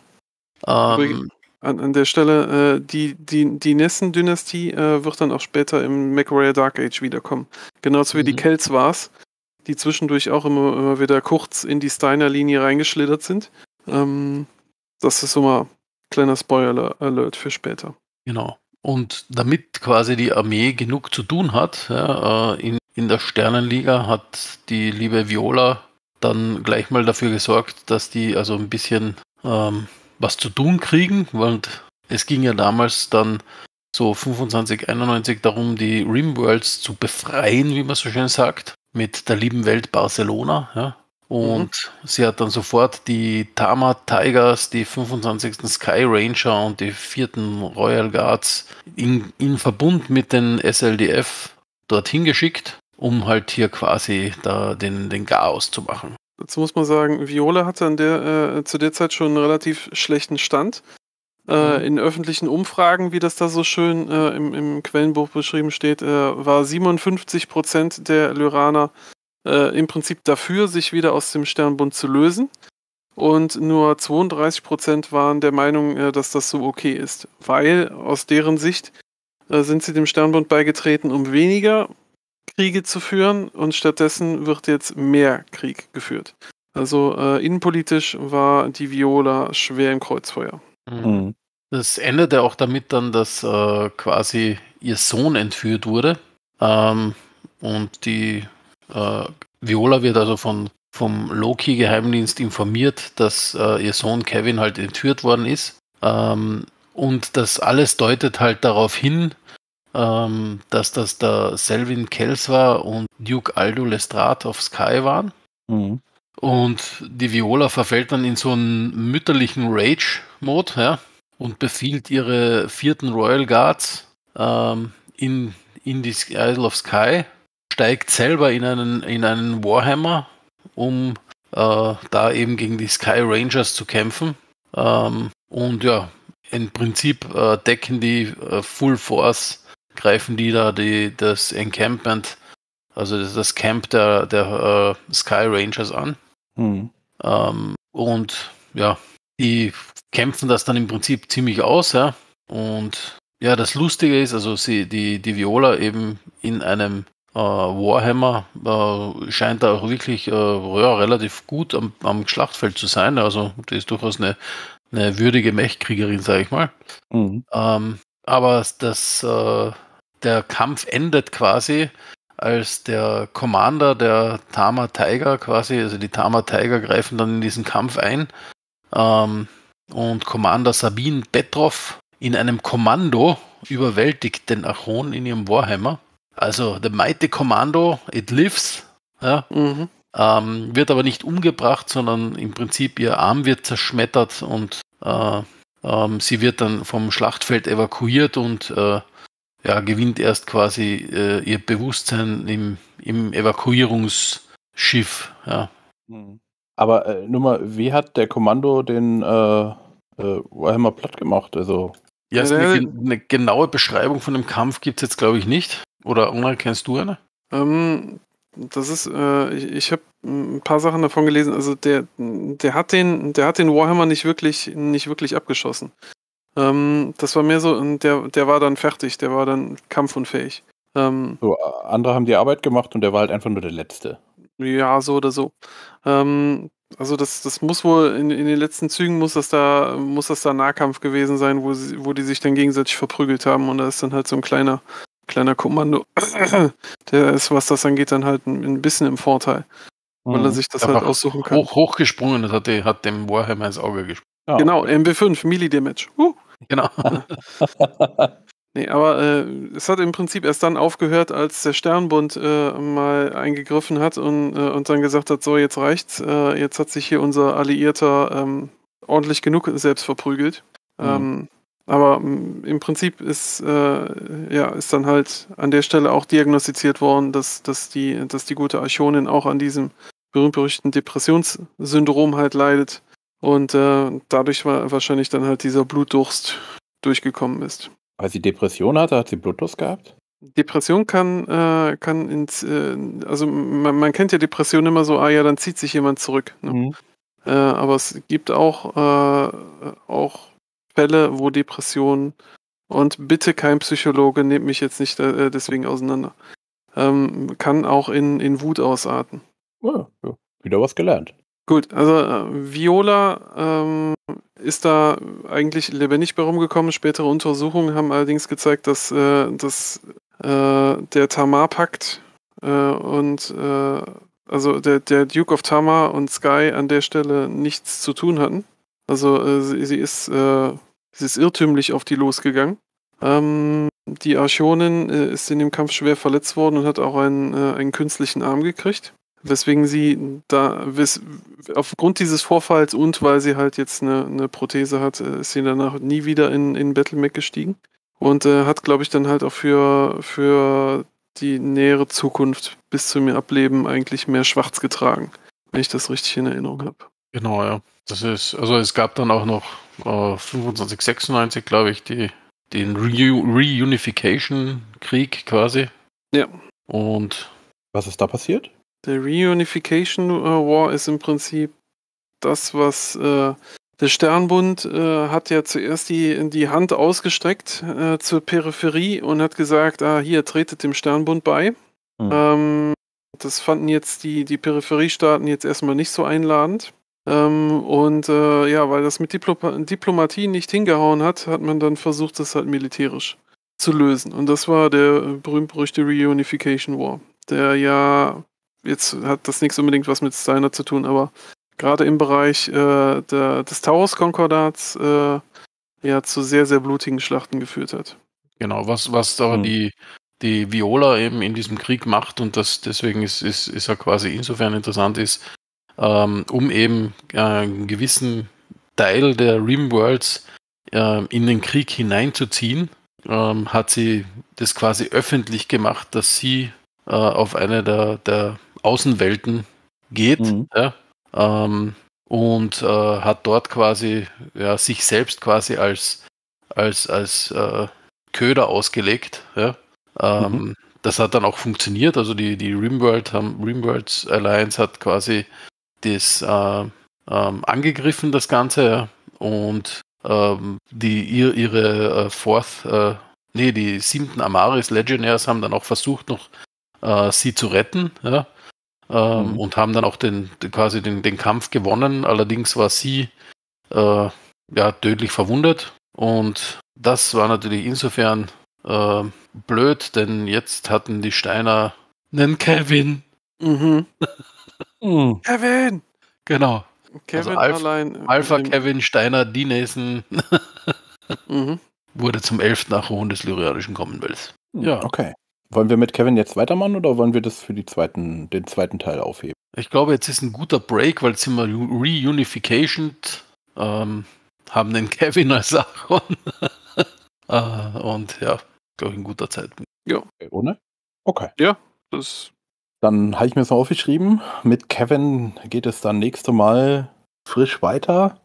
Ähm, an, an der Stelle, äh, die, die, die Nessen-Dynastie äh, wird dann auch später im MacRae Dark Age wiederkommen. Genauso wie mhm. die Kelts war's, die zwischendurch auch immer, immer wieder kurz in die Steiner-Linie reingeschlittert sind. Ähm, das ist so mal ein kleiner Spoiler-Alert für später. Genau. Und damit quasi die Armee genug zu tun hat, ja, äh, in, in der Sternenliga hat die liebe Viola dann gleich mal dafür gesorgt, dass die also ein bisschen ähm, was zu tun kriegen, weil es ging ja damals dann so 25, 91 darum, die Rimworlds zu befreien, wie man so schön sagt, mit der lieben Welt Barcelona. Ja. Und mhm. sie hat dann sofort die Tama Tigers, die 25. Sky Ranger und die 4. Royal Guards in, in Verbund mit den SLDF dorthin geschickt, um halt hier quasi da den, den Chaos zu machen dazu muss man sagen, Viola hatte an der, äh, zu der Zeit schon einen relativ schlechten Stand. Äh, mhm. in öffentlichen Umfragen, wie das da so schön äh, im, im, Quellenbuch beschrieben steht, äh, war 57 Prozent der Lyraner äh, im Prinzip dafür, sich wieder aus dem Sternbund zu lösen. Und nur 32 Prozent waren der Meinung, äh, dass das so okay ist. Weil aus deren Sicht sind sie dem Sternbund beigetreten, um weniger Kriege zu führen und stattdessen wird jetzt mehr Krieg geführt. Also äh, innenpolitisch war die Viola schwer im Kreuzfeuer. Mhm. mhm. Das endete auch damit dann, dass äh, quasi ihr Sohn entführt wurde. Ähm, und die äh, Viola wird also von, vom Loki-Geheimdienst informiert, dass äh, ihr Sohn Kevin halt entführt worden ist. Ähm, und das alles deutet halt darauf hin, ähm, dass das der Selvin Kells war und Duke Aldo Lestrade auf Sky waren. Mhm. Und die Viola verfällt dann in so einen mütterlichen Rage-Mode ja, und befiehlt ihre vierten Royal Guards ähm, in, in die Isle of Sky, steigt selber in einen, in einen Warhammer, um äh, da eben gegen die Sky Rangers zu kämpfen. Ähm, und ja, im Prinzip äh, decken die äh, Full Force greifen die da die, das Encampment, also das Camp der, der uh, Sky Rangers an. Mhm. Ähm, und ja, die kämpfen das dann im Prinzip ziemlich aus, ja. Und ja, das Lustige ist, also sie, die, die Viola eben in einem äh, Warhammer äh, scheint da auch wirklich äh, ja, relativ gut am, am, Schlachtfeld zu sein. Also die ist durchaus eine, eine würdige Mechkriegerin, sage ich mal. Mhm. Ähm, aber das, äh, der Kampf endet quasi, als der Commander der Tama Tiger quasi, also die Tama Tiger greifen dann in diesen Kampf ein ähm, und Commander Sabine Petrov in einem Kommando überwältigt den Achon in ihrem Warhammer. Also The Mighty Commando, it lives, ja, mhm. ähm, wird aber nicht umgebracht, sondern im Prinzip ihr Arm wird zerschmettert und äh, ähm, sie wird dann vom Schlachtfeld evakuiert und äh, ja, gewinnt erst quasi äh, ihr Bewusstsein im, im Evakuierungsschiff. Ja. Mhm. Aber äh, nur mal, wie hat der Kommando den äh, äh, Warhammer platt gemacht? Also ja, also eine, äh. eine, genaue Beschreibung von dem Kampf gibt es jetzt, glaube ich, nicht. Oder Ona, kennst du eine? Ähm, das ist, äh, ich, habe ein paar Sachen davon gelesen. Also der, der hat den, der hat den Warhammer nicht wirklich, nicht wirklich abgeschossen. Ähm, das war mehr so, der, der war dann fertig, der war dann kampfunfähig. Ähm, so, andere haben die Arbeit gemacht und der war halt einfach nur der Letzte. Ja, so oder so. Ähm, also das, das muss wohl in, in den letzten Zügen muss das da, muss das da Nahkampf gewesen sein, wo sie, wo die sich dann gegenseitig verprügelt haben und da ist dann halt so ein kleiner, kleiner Kommando, der ist, was das angeht, dann halt ein, bisschen im Vorteil. Weil mhm. er sich das der halt aussuchen kann. Hoch, hochgesprungen hat, die, hat dem Warhammer ins Auge gesprungen. Ja. Genau, MB5, Melee-Damage. Uh. Genau. nee, aber äh, es hat im Prinzip erst dann aufgehört, als der Sternbund äh, mal eingegriffen hat und, äh, und dann gesagt hat, so, jetzt reicht's. Äh, jetzt hat sich hier unser Alliierter ähm, ordentlich genug selbst verprügelt. Mhm. Ähm, aber ähm, im Prinzip ist, äh, ja, ist dann halt an der Stelle auch diagnostiziert worden, dass, dass, die, dass die gute Archonin auch an diesem berühmt-berüchtigten Depressionssyndrom halt leidet und äh, dadurch war wahrscheinlich dann halt dieser Blutdurst durchgekommen ist. Als sie Depression hatte, hat sie Blutdurst gehabt? Depression kann, äh, kann ins, äh, also man, man, kennt ja Depression immer so, ah ja, dann zieht sich jemand zurück. Ne? Mhm. Äh, aber es gibt auch, äh, auch Fälle, wo Depressionen und bitte kein Psychologe, nehmt mich jetzt nicht äh, deswegen auseinander. Ähm, kann auch in, in Wut ausarten. Ja, ah, ja. wieder was gelernt. Gut, also äh, Viola ähm, ist da eigentlich lebendig bei rumgekommen. Spätere Untersuchungen haben allerdings gezeigt, dass, äh, dass äh, der Tamar-Pakt äh, und äh, also der, der Duke of Tamar und Sky an der Stelle nichts zu tun hatten. Also äh, sie, sie, ist, äh, sie ist irrtümlich auf die losgegangen. Ähm, die Archonin äh, ist in dem Kampf schwer verletzt worden und hat auch einen, äh, einen künstlichen Arm gekriegt. Weswegen sie da, wes, aufgrund dieses Vorfalls und weil sie halt jetzt eine, eine Prothese hat, äh, ist sie danach nie wieder in, in Battlemech gestiegen. Und äh, hat, glaube ich, dann halt auch für, für die nähere Zukunft bis zu mir ableben eigentlich mehr schwarz getragen, wenn ich das richtig in Erinnerung habe. Genau, ja. Das ist, also es gab dann auch noch äh, 25, 96, glaube ich, die, den Reunification-Krieg quasi. Ja. Und was ist da passiert? Der Reunification äh, War ist im Prinzip das, was äh, der Sternbund äh, hat ja zuerst die, die Hand ausgestreckt äh, zur Peripherie und hat gesagt, ah, hier tretet dem Sternbund bei. Mhm. Ähm, das fanden jetzt die, die Peripheriestaaten jetzt erstmal nicht so einladend. Ähm, und äh, ja, weil das mit Diplo Diplomatie nicht hingehauen hat, hat man dann versucht, das halt militärisch zu lösen. Und das war der berühmt-berüchtigte Reunification War, der ja, jetzt hat das nichts unbedingt was mit Steiner zu tun, aber gerade im Bereich äh, der, des Taurus-Konkordats äh, ja zu sehr, sehr blutigen Schlachten geführt hat. Genau, was, was da hm. die, die Viola eben in diesem Krieg macht und das deswegen ist, ist, ist er quasi insofern interessant ist, ähm, um eben äh, einen gewissen Teil der Rimworlds äh, in den Krieg hineinzuziehen, ähm, hat sie das quasi öffentlich gemacht, dass sie äh, auf eine der, der Außenwelten geht mhm. ja, ähm, und äh, hat dort quasi ja, sich selbst quasi als, als, als äh, Köder ausgelegt. Ja. Ähm, mhm das hat dann auch funktioniert. Also die, die Rimworld haben, Rimworlds Alliance hat quasi das äh, ähm, angegriffen, das Ganze, und ähm, die ihr, ihre äh, Fourth, äh, nee, die siebten Amaris Legionnaires haben dann auch versucht, noch äh, sie zu retten, ja, ähm, mhm. und haben dann auch den, quasi den, den Kampf gewonnen. Allerdings war sie äh, ja, tödlich verwundet und das war natürlich insofern ähm, blöd, denn jetzt hatten die Steiner einen Kevin. Mhm. Hm. Kevin! Genau. Kevin also Alf, allein. Alpha Kevin Steiner Dinesen mhm. wurde zum elften Achon des Lyrianischen Commonwealths. Hm, ja. Okay. Wollen wir mit Kevin jetzt weitermachen oder wollen wir das für die zweiten, den zweiten Teil aufheben? Ich glaube, jetzt ist ein guter Break, weil jetzt sind wir reunification, ähm, haben den Kevin als Achon. äh, und ja, glaube ich, ein guter Zeitpunkt. Ja. Ohne? Okay. Ja, das dann habe ich mir das mal aufgeschrieben. Mit Kevin geht es dann nächste Mal frisch weiter.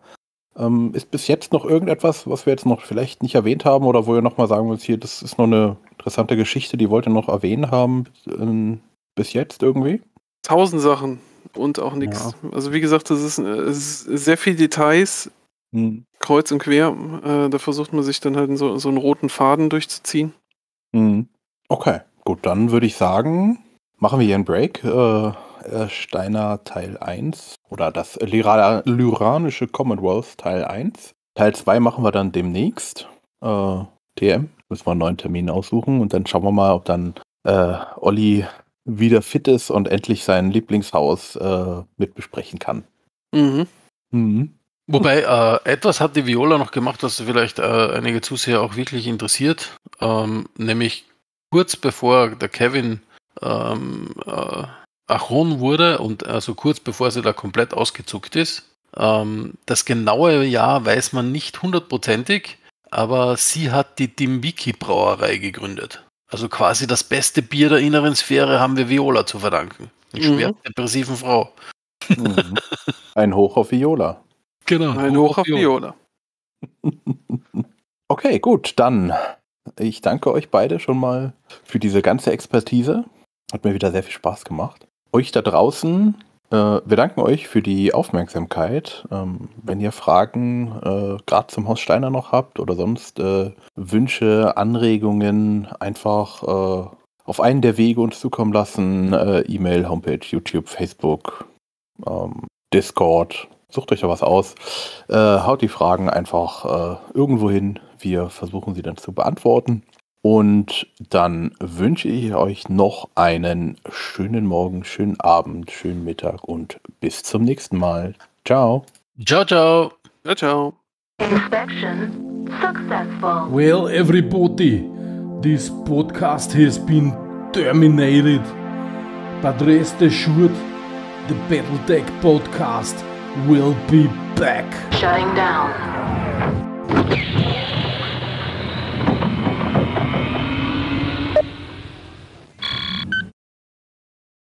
Ähm, ist bis jetzt noch irgendetwas, was wir jetzt noch vielleicht nicht erwähnt haben oder wo ihr nochmal sagen wollt, hier, das ist noch eine interessante Geschichte, die wollt ihr noch erwähnen haben ähm, bis jetzt irgendwie? Tausend Sachen und auch nichts. Ja. Also wie gesagt, das ist, äh, ist sehr viel Details, hm. kreuz und quer. Äh, da versucht man sich dann halt so, so einen roten Faden durchzuziehen. Hm. Okay, gut, dann würde ich sagen, Machen wir hier einen Break. Äh, äh Steiner Teil 1 oder das Lyra Lyranische Commonwealth Teil 1. Teil 2 machen wir dann demnächst. Äh, TM. Müssen wir einen neuen Termin aussuchen und dann schauen wir mal, ob dann äh, Olli wieder fit ist und endlich sein Lieblingshaus äh, mitbesprechen kann. Mhm. Mhm. Wobei äh, etwas hat die Viola noch gemacht, was vielleicht äh, einige Zuseher auch wirklich interessiert, ähm, nämlich kurz bevor der Kevin ähm, äh, Achon wurde und also kurz bevor sie da komplett ausgezuckt ist. Ähm, das genaue Jahr weiß man nicht hundertprozentig, aber sie hat die Dimwiki Brauerei gegründet. Also quasi das beste Bier der inneren Sphäre haben wir Viola zu verdanken. Eine mhm. schwer depressiven Frau. Mhm. Ein Hoch auf Viola. Genau. Ein Hoch, Hoch auf Viola. Viola. okay, gut, dann ich danke euch beide schon mal für diese ganze Expertise. Hat mir wieder sehr viel Spaß gemacht. Euch da draußen, äh, wir danken euch für die Aufmerksamkeit. Ähm, wenn ihr Fragen äh, gerade zum Haus Steiner noch habt oder sonst äh, Wünsche, Anregungen, einfach äh, auf einen der Wege uns zukommen lassen. Äh, E-Mail, Homepage, YouTube, Facebook, ähm, Discord. Sucht euch da was aus. Äh, haut die Fragen einfach irgendwo hin. Wir versuchen sie dann zu beantworten. Und dann wünsche ich euch noch einen schönen Morgen, schönen Abend, schönen Mittag und bis zum nächsten Mal. Ciao. Ciao, ciao. Ciao, ciao. Inspection successful. Well, everybody, this podcast has been terminated. But rest assured, the Battletech podcast will be back. Shutting down.